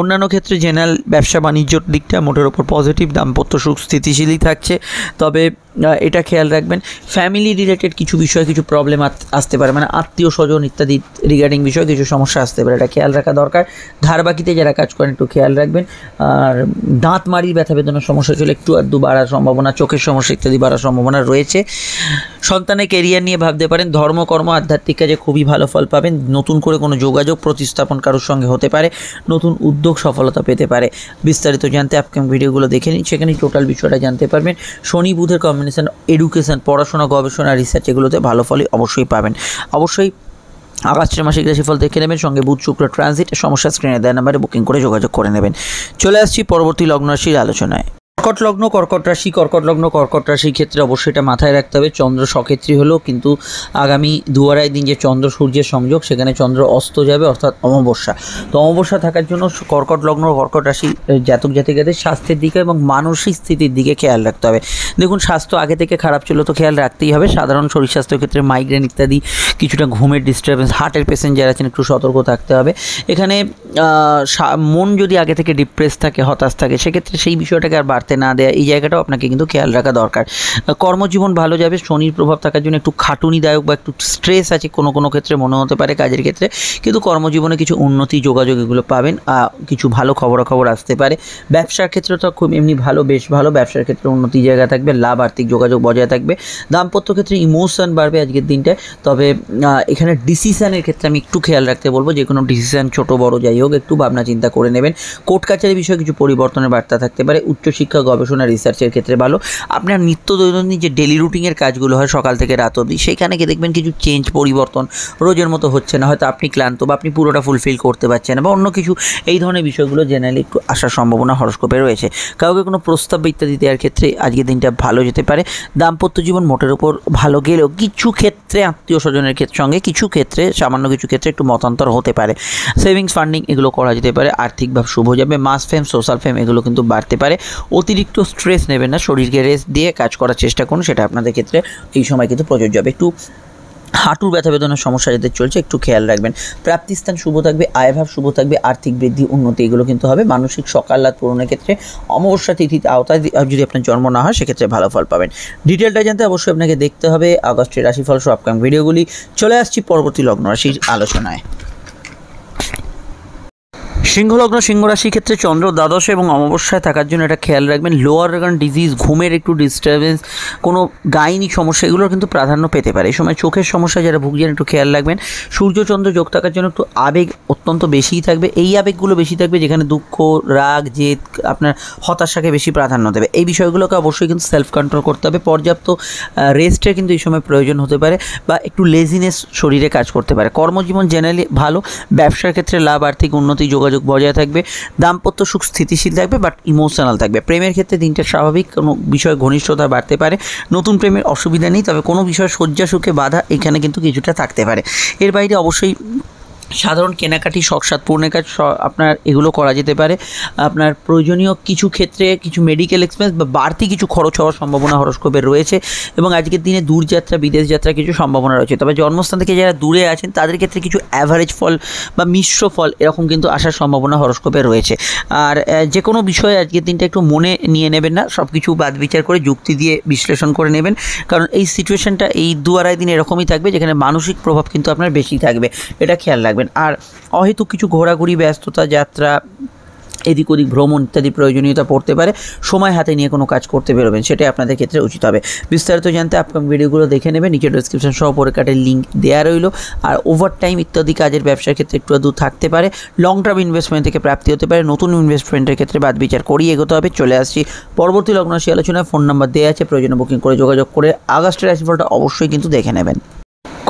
অন্যান্য ক্ষেত্রে জেনারেল ব্যবসা বাণিজ্যর দিকটা মোটের ওপর পজিটিভ দাম্পত্য সুখ স্থিতিশীলই থাকছে তবে এটা খেয়াল রাখবেন ফ্যামিলি রিলেটেড কিছু বিষয়ে কিছু প্রবলেম আসতে পারে মানে আত্মীয় স্বজন ইত্যাদি রিগার্ডিং বিষয়ে কিছু সমস্যা আসতে পারে এটা খেয়াল রাখা দরকার ধার বাকিতে যারা কাজ করেন একটু খেয়াল রাখবেন আর দাঁত মারির ব্যথা বেদনার সমস্যা ছিল একটু আর দু বাড়ার সম্ভাবনা চোখের সমস্যা ইত্যাদি বাড়ার সম্ভাবনা রয়েছে সন্তানের কেরিয়ার নিয়ে ভাবতে পারেন ধর্মকর্ম আধ্যাত্মিক কাজে খুবই ভালো ফল পাবেন নতুন করে কোনো যোগাযোগ প্রতিস্থাপন কারোর সঙ্গে হতে পারে নতুন উদ্যোগ সফলতা পেতে পারে বিস্তারিত জানতে আপকাম ভিডিওগুলো দেখে নিন সেখানে টোটাল বিষয়টা জানতে পারবেন শনি বুধের কম্বিনেশন এডুকেশন পড়াশোনা গবেষণা রিসার্চ এগুলোতে ভালো ফলই অবশ্যই পাবেন অবশ্যই আগস্টের মাসিক রাশিফল দেখে নেবেন সঙ্গে বুধ শুক্র ট্রানজিট সমস্যা স্ক্রিনে দেয় নাম্বারে বুকিং করে যোগাযোগ করে নেবেন চলে আসছি পরবর্তী লগ্নরাশির আলোচনায় কর্কট লগ্ন কর্কট রাশি কর্কট লগ্ন কর্কট রাশির ক্ষেত্রে অবশ্যই এটা মাথায় রাখতে হবে চন্দ্র সক্ষেত্রী হলেও কিন্তু আগামী দু আড়াই দিন যে চন্দ্র সূর্যের সংযোগ সেখানে চন্দ্র অস্ত যাবে অর্থাৎ অমাবস্যা তো অমাবস্যা থাকার জন্য কর্কট লগ্ন কর্কট রাশি জাতক জাতিকাদের স্বাস্থ্যের দিকে এবং মানসিক স্থিতির দিকে খেয়াল রাখতে হবে দেখুন স্বাস্থ্য আগে থেকে খারাপ ছিল তো খেয়াল রাখতেই হবে সাধারণ শরীর স্বাস্থ্যের ক্ষেত্রে মাইগ্রেন ইত্যাদি কিছুটা ঘুমের ডিস্টারবেন্স হার্টের পেশেন্ট যারা আছেন একটু সতর্ক থাকতে হবে এখানে মন যদি আগে থেকে ডিপ্রেস থাকে হতাশ থাকে সেক্ষেত্রে সেই বিষয়টাকে আর বাড়তে থাকতে না দেয়া এই জায়গাটাও আপনাকে কিন্তু খেয়াল রাখা দরকার কর্মজীবন ভালো যাবে শনির প্রভাব থাকার জন্য একটু খাটুনিদায়ক বা একটু স্ট্রেস আছে কোনো কোনো ক্ষেত্রে মনে হতে পারে কাজের ক্ষেত্রে কিন্তু কর্মজীবনে কিছু উন্নতি যোগাযোগ এগুলো পাবেন কিছু ভালো খবরাখবর আসতে পারে ব্যবসার ক্ষেত্রে তো খুব এমনি ভালো বেশ ভালো ব্যবসার ক্ষেত্রে উন্নতি জায়গা থাকবে লাভ আর্থিক যোগাযোগ বজায় থাকবে দাম্পত্য ক্ষেত্রে ইমোশন বাড়বে আজকের দিনটায় তবে এখানে ডিসিশানের ক্ষেত্রে আমি একটু খেয়াল রাখতে বলবো যে কোনো ডিসিশান ছোটো বড় যাই হোক একটু ভাবনা চিন্তা করে নেবেন কোর্ট কাছারি বিষয়ে কিছু পরিবর্তনের বার্তা থাকতে পারে উচ্চশিক্ষা বা গবেষণা রিসার্চের ক্ষেত্রে ভালো আপনার নিত্য দৈনন্দিন যে ডেলি রুটিনের কাজগুলো হয় সকাল থেকে রাত অবধি সেখানে গিয়ে দেখবেন কিছু চেঞ্জ পরিবর্তন রোজের মতো হচ্ছে না হয়তো আপনি ক্লান্ত বা আপনি পুরোটা ফুলফিল করতে পারছেন বা অন্য কিছু এই ধরনের বিষয়গুলো জেনারেলি একটু আসার সম্ভাবনা হরস্কোপে রয়েছে কাউকে কোনো প্রস্তাব ইত্যাদি দেওয়ার ক্ষেত্রে আজকের দিনটা ভালো যেতে পারে দাম্পত্য জীবন মোটের উপর ভালো গেলেও কিছু ক্ষেত্রে আত্মীয় স্বজনের ক্ষেত্রে সঙ্গে কিছু ক্ষেত্রে সামান্য কিছু ক্ষেত্রে একটু মতান্তর হতে পারে সেভিংস ফান্ডিং এগুলো করা যেতে পারে আর্থিকভাবে শুভ যাবে মাস ফেম সোশ্যাল ফেম এগুলো কিন্তু বাড়তে পারে অতি অতিরিক্ত স্ট্রেস নেবেন না শরীরকে রেস্ট দিয়ে কাজ করার চেষ্টা করুন সেটা আপনাদের ক্ষেত্রে এই সময় কিন্তু প্রযোজ্য হবে একটু হাঁটুর ব্যথা বেদনার সমস্যা যাদের চলছে একটু খেয়াল রাখবেন প্রাপ্তিস্থান শুভ থাকবে আয়ভাব শুভ থাকবে আর্থিক বৃদ্ধি উন্নতি এগুলো কিন্তু হবে মানসিক সকাল্লাদ পূরণের ক্ষেত্রে অমাবস্যা তিথিতে আওতায় যদি আপনার জন্ম না হয় সেক্ষেত্রে ভালো ফল পাবেন ডিটেলটা জানতে অবশ্যই আপনাকে দেখতে হবে আগস্টের রাশিফল সব আপকাম ভিডিওগুলি চলে আসছি পরবর্তী লগ্ন রাশির আলোচনায় সিংহলগ্ন সিংহরাশি ক্ষেত্রে চন্দ্র দ্বাদশ এবং অমাবস্যায় থাকার জন্য এটা খেয়াল রাখবেন লোয়ার অর্গান ডিজিজ ঘুমের একটু ডিস্টারবেন্স কোনো গাইনি সমস্যা এগুলোর কিন্তু প্রাধান্য পেতে পারে এই সময় চোখের সমস্যা যারা ভুগছেন একটু খেয়াল রাখবেন সূর্যচন্দ্র যোগ থাকার জন্য একটু আবেগ অত্যন্ত বেশিই থাকবে এই আবেগগুলো বেশি থাকবে যেখানে দুঃখ রাগ জেদ আপনার হতাশাকে বেশি প্রাধান্য দেবে এই বিষয়গুলোকে অবশ্যই কিন্তু সেলফ কন্ট্রোল করতে হবে পর্যাপ্ত রেস্টের কিন্তু এই সময় প্রয়োজন হতে পারে বা একটু লেজিনেস শরীরে কাজ করতে পারে কর্মজীবন জেনারেলি ভালো ব্যবসার ক্ষেত্রে লাভ আর্থিক উন্নতি যোগাযোগ যোগাযোগ বজায় থাকবে দাম্পত্য সুখ স্থিতিশীল থাকবে বাট ইমোশনাল থাকবে প্রেমের ক্ষেত্রে দিনটা স্বাভাবিক কোনো বিষয়ে ঘনিষ্ঠতা বাড়তে পারে নতুন প্রেমের অসুবিধা নেই তবে কোনো বিষয়ে শয্যা সুখে বাধা এখানে কিন্তু কিছুটা থাকতে পারে এর বাইরে অবশ্যই সাধারণ কেনাকাটি শখসাদ পূর্ণের কাজ আপনার এগুলো করা যেতে পারে আপনার প্রয়োজনীয় কিছু ক্ষেত্রে কিছু মেডিকেল এক্সপেন্স বা বাড়তি কিছু খরচ হওয়ার সম্ভাবনা হরস্কোপের রয়েছে এবং আজকের দিনে দূরযাত্রা বিদেশ যাত্রা কিছু সম্ভাবনা রয়েছে তবে জন্মস্থান থেকে যারা দূরে আছেন তাদের ক্ষেত্রে কিছু অ্যাভারেজ ফল বা মিশ্র ফল এরকম কিন্তু আসার সম্ভাবনা হরস্কোপে রয়েছে আর যে কোনো বিষয়ে আজকের দিনটা একটু মনে নিয়ে নেবেন না সব কিছু বাদ বিচার করে যুক্তি দিয়ে বিশ্লেষণ করে নেবেন কারণ এই সিচুয়েশনটা এই দু আড়াই দিন এরকমই থাকবে যেখানে মানসিক প্রভাব কিন্তু আপনার বেশি থাকবে এটা খেয়াল রাখবেন থাকবেন আর অহেতুক কিছু ঘোরাঘুরি ব্যস্ততা যাত্রা এদিক ওদিক ভ্রমণ ইত্যাদি প্রয়োজনীয়তা পড়তে পারে সময় হাতে নিয়ে কোনো কাজ করতে বেরোবেন সেটাই আপনাদের ক্ষেত্রে উচিত হবে বিস্তারিত জানতে আপকাম ভিডিওগুলো দেখে নেবেন নিচের ডিসক্রিপশন সহ পরে কাটের লিঙ্ক দেওয়া রইল আর ওভার টাইম ইত্যাদি কাজের ব্যবসার ক্ষেত্রে একটু দূর থাকতে পারে লং টার্ম ইনভেস্টমেন্ট থেকে প্রাপ্তি হতে পারে নতুন ইনভেস্টমেন্টের ক্ষেত্রে বাদ বিচার করিয়ে এগোতে হবে চলে আসছি পরবর্তী লগ্নরাশি আলোচনায় ফোন নাম্বার দেওয়া আছে প্রয়োজনীয় বুকিং করে যোগাযোগ করে আগস্টের রাশিফলটা অবশ্যই কিন্তু দেখে নেবেন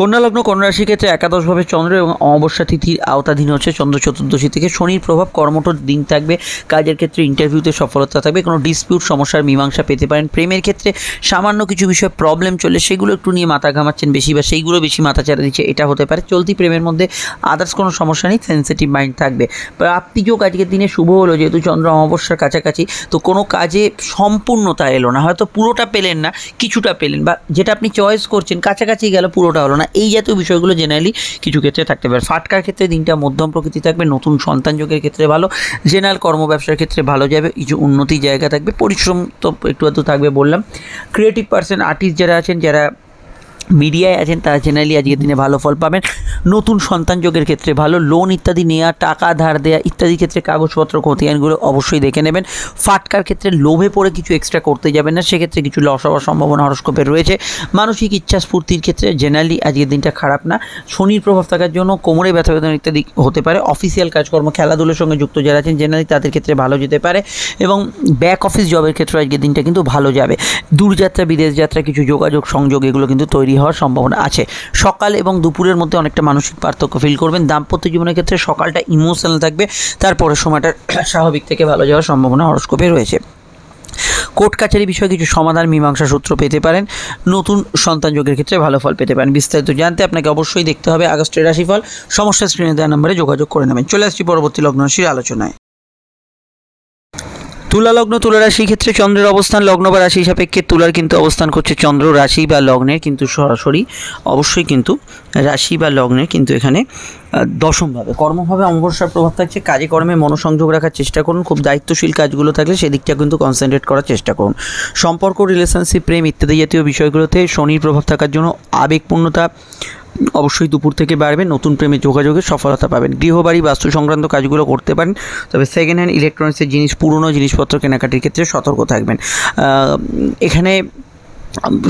কন্যালগ্ন কন্যারাশি ক্ষেত্রে একাদশভাবে চন্দ্র এবং অমাবস্যা তিথির আওতাধীন হচ্ছে চন্দ্র চতুর্দশী থেকে শনির প্রভাব কর্মঠ দিন থাকবে কাজের ক্ষেত্রে ইন্টারভিউতে সফলতা থাকবে কোনো ডিসপিউট সমস্যার মীমাংসা পেতে পারেন প্রেমের ক্ষেত্রে সামান্য কিছু বিষয়ে প্রবলেম চলে সেগুলো একটু নিয়ে মাথা ঘামাচ্ছেন বেশি বা সেইগুলো বেশি মাথা চারা দিচ্ছে এটা হতে পারে চলতি প্রেমের মধ্যে আদার্স কোনো সমস্যা নেই সেন্সিটিভ মাইন্ড থাকবে প্রাপ্তিযোগ আজকের দিনে শুভ হলো যেহেতু চন্দ্র অমাবস্যার কাছাকাছি তো কোনো কাজে সম্পূর্ণতা এলো না হয়তো পুরোটা পেলেন না কিছুটা পেলেন বা যেটা আপনি চয়েস করছেন কাছাকাছি গেল পুরোটা হলো না এই জাতীয় বিষয়গুলো জেনারেলি কিছু ক্ষেত্রে থাকতে পারে ফাটকার ক্ষেত্রে দিনটা মধ্যম প্রকৃতি থাকবে নতুন সন্তান যোগের ক্ষেত্রে ভালো জেনারেল কর্ম ব্যবসার ক্ষেত্রে ভালো যাবে কিছু উন্নতি জায়গা থাকবে পরিশ্রম তো একটু আধটু থাকবে বললাম ক্রিয়েটিভ পার্সন আর্টিস্ট যারা আছেন যারা মিডিয়ায় আছেন তারা জেনারেলি আজকের দিনে ভালো ফল পাবেন নতুন সন্তান যোগের ক্ষেত্রে ভালো লোন ইত্যাদি নেওয়া টাকা ধার দেওয়া ইত্যাদি ক্ষেত্রে কাগজপত্র খতিয়ানগুলো অবশ্যই দেখে নেবেন ফাটকার ক্ষেত্রে লোভে পড়ে কিছু এক্সট্রা করতে যাবেন না সেক্ষেত্রে কিছু লস হওয়ার সম্ভাবনা হরস্কোপের রয়েছে মানসিক ইচ্ছা স্ফূর্তির ক্ষেত্রে জেনারেলি আজকের দিনটা খারাপ না শনির প্রভাব থাকার জন্য কোমরে ব্যথা বেদনা ইত্যাদি হতে পারে অফিসিয়াল কাজকর্ম খেলাধুলোর সঙ্গে যুক্ত যারা আছেন জেনারেলি তাদের ক্ষেত্রে ভালো যেতে পারে এবং ব্যাক অফিস জবের ক্ষেত্রে আজকের দিনটা কিন্তু ভালো যাবে দূরযাত্রা বিদেশ যাত্রা কিছু যোগাযোগ সংযোগ এগুলো কিন্তু তৈরি হওয়ার সম্ভাবনা আছে সকাল এবং দুপুরের মধ্যে অনেকটা মানসিক পার্থক্য ফিল করবেন দাম্পত্য জীবনের ক্ষেত্রে সকালটা ইমোশনাল থাকবে তারপরে সময়টা স্বাভাবিক থেকে ভালো যাওয়ার সম্ভাবনা হরস্কোপে রয়েছে কোর্ট কাছারি বিষয়ে কিছু সমাধান মীমাংসা সূত্র পেতে পারেন নতুন সন্তান যোগের ক্ষেত্রে ভালো ফল পেতে পারেন বিস্তারিত জানতে আপনাকে অবশ্যই দেখতে হবে আগস্টের রাশিফল সমস্যা স্ক্রিনে দেওয়া নম্বরে যোগাযোগ করে নেবেন চলে আসছি পরবর্তী লগ্নশীল আলোচনায় তুলা লগ্ন তুলা রাশির ক্ষেত্রে চন্দ্রের অবস্থান লগ্ন বা রাশি সাপেক্ষে তুলার কিন্তু অবস্থান করছে চন্দ্র রাশি বা লগ্নের কিন্তু সরাসরি অবশ্যই কিন্তু রাশি বা লগ্নের কিন্তু এখানে দশমভাবে কর্মভাবে অমাবস্যার প্রভাব থাকছে কাজে কর্মে মনোসংযোগ রাখার চেষ্টা করুন খুব দায়িত্বশীল কাজগুলো থাকলে সেদিকটা কিন্তু কনসেন্ট্রেট করার চেষ্টা করুন সম্পর্ক রিলেশনশিপ প্রেম ইত্যাদি জাতীয় বিষয়গুলোতে শনির প্রভাব থাকার জন্য আবেগপূর্ণতা অবশ্যই দুপুর থেকে বাড়বে নতুন প্রেমে যোগাযোগে সফলতা পাবেন গৃহবাড়ি বাস্তু সংক্রান্ত কাজগুলো করতে পারেন তবে সেকেন্ড হ্যান্ড ইলেকট্রনিক্সের জিনিস পুরনো জিনিসপত্র কেনাকাটির ক্ষেত্রে সতর্ক থাকবেন এখানে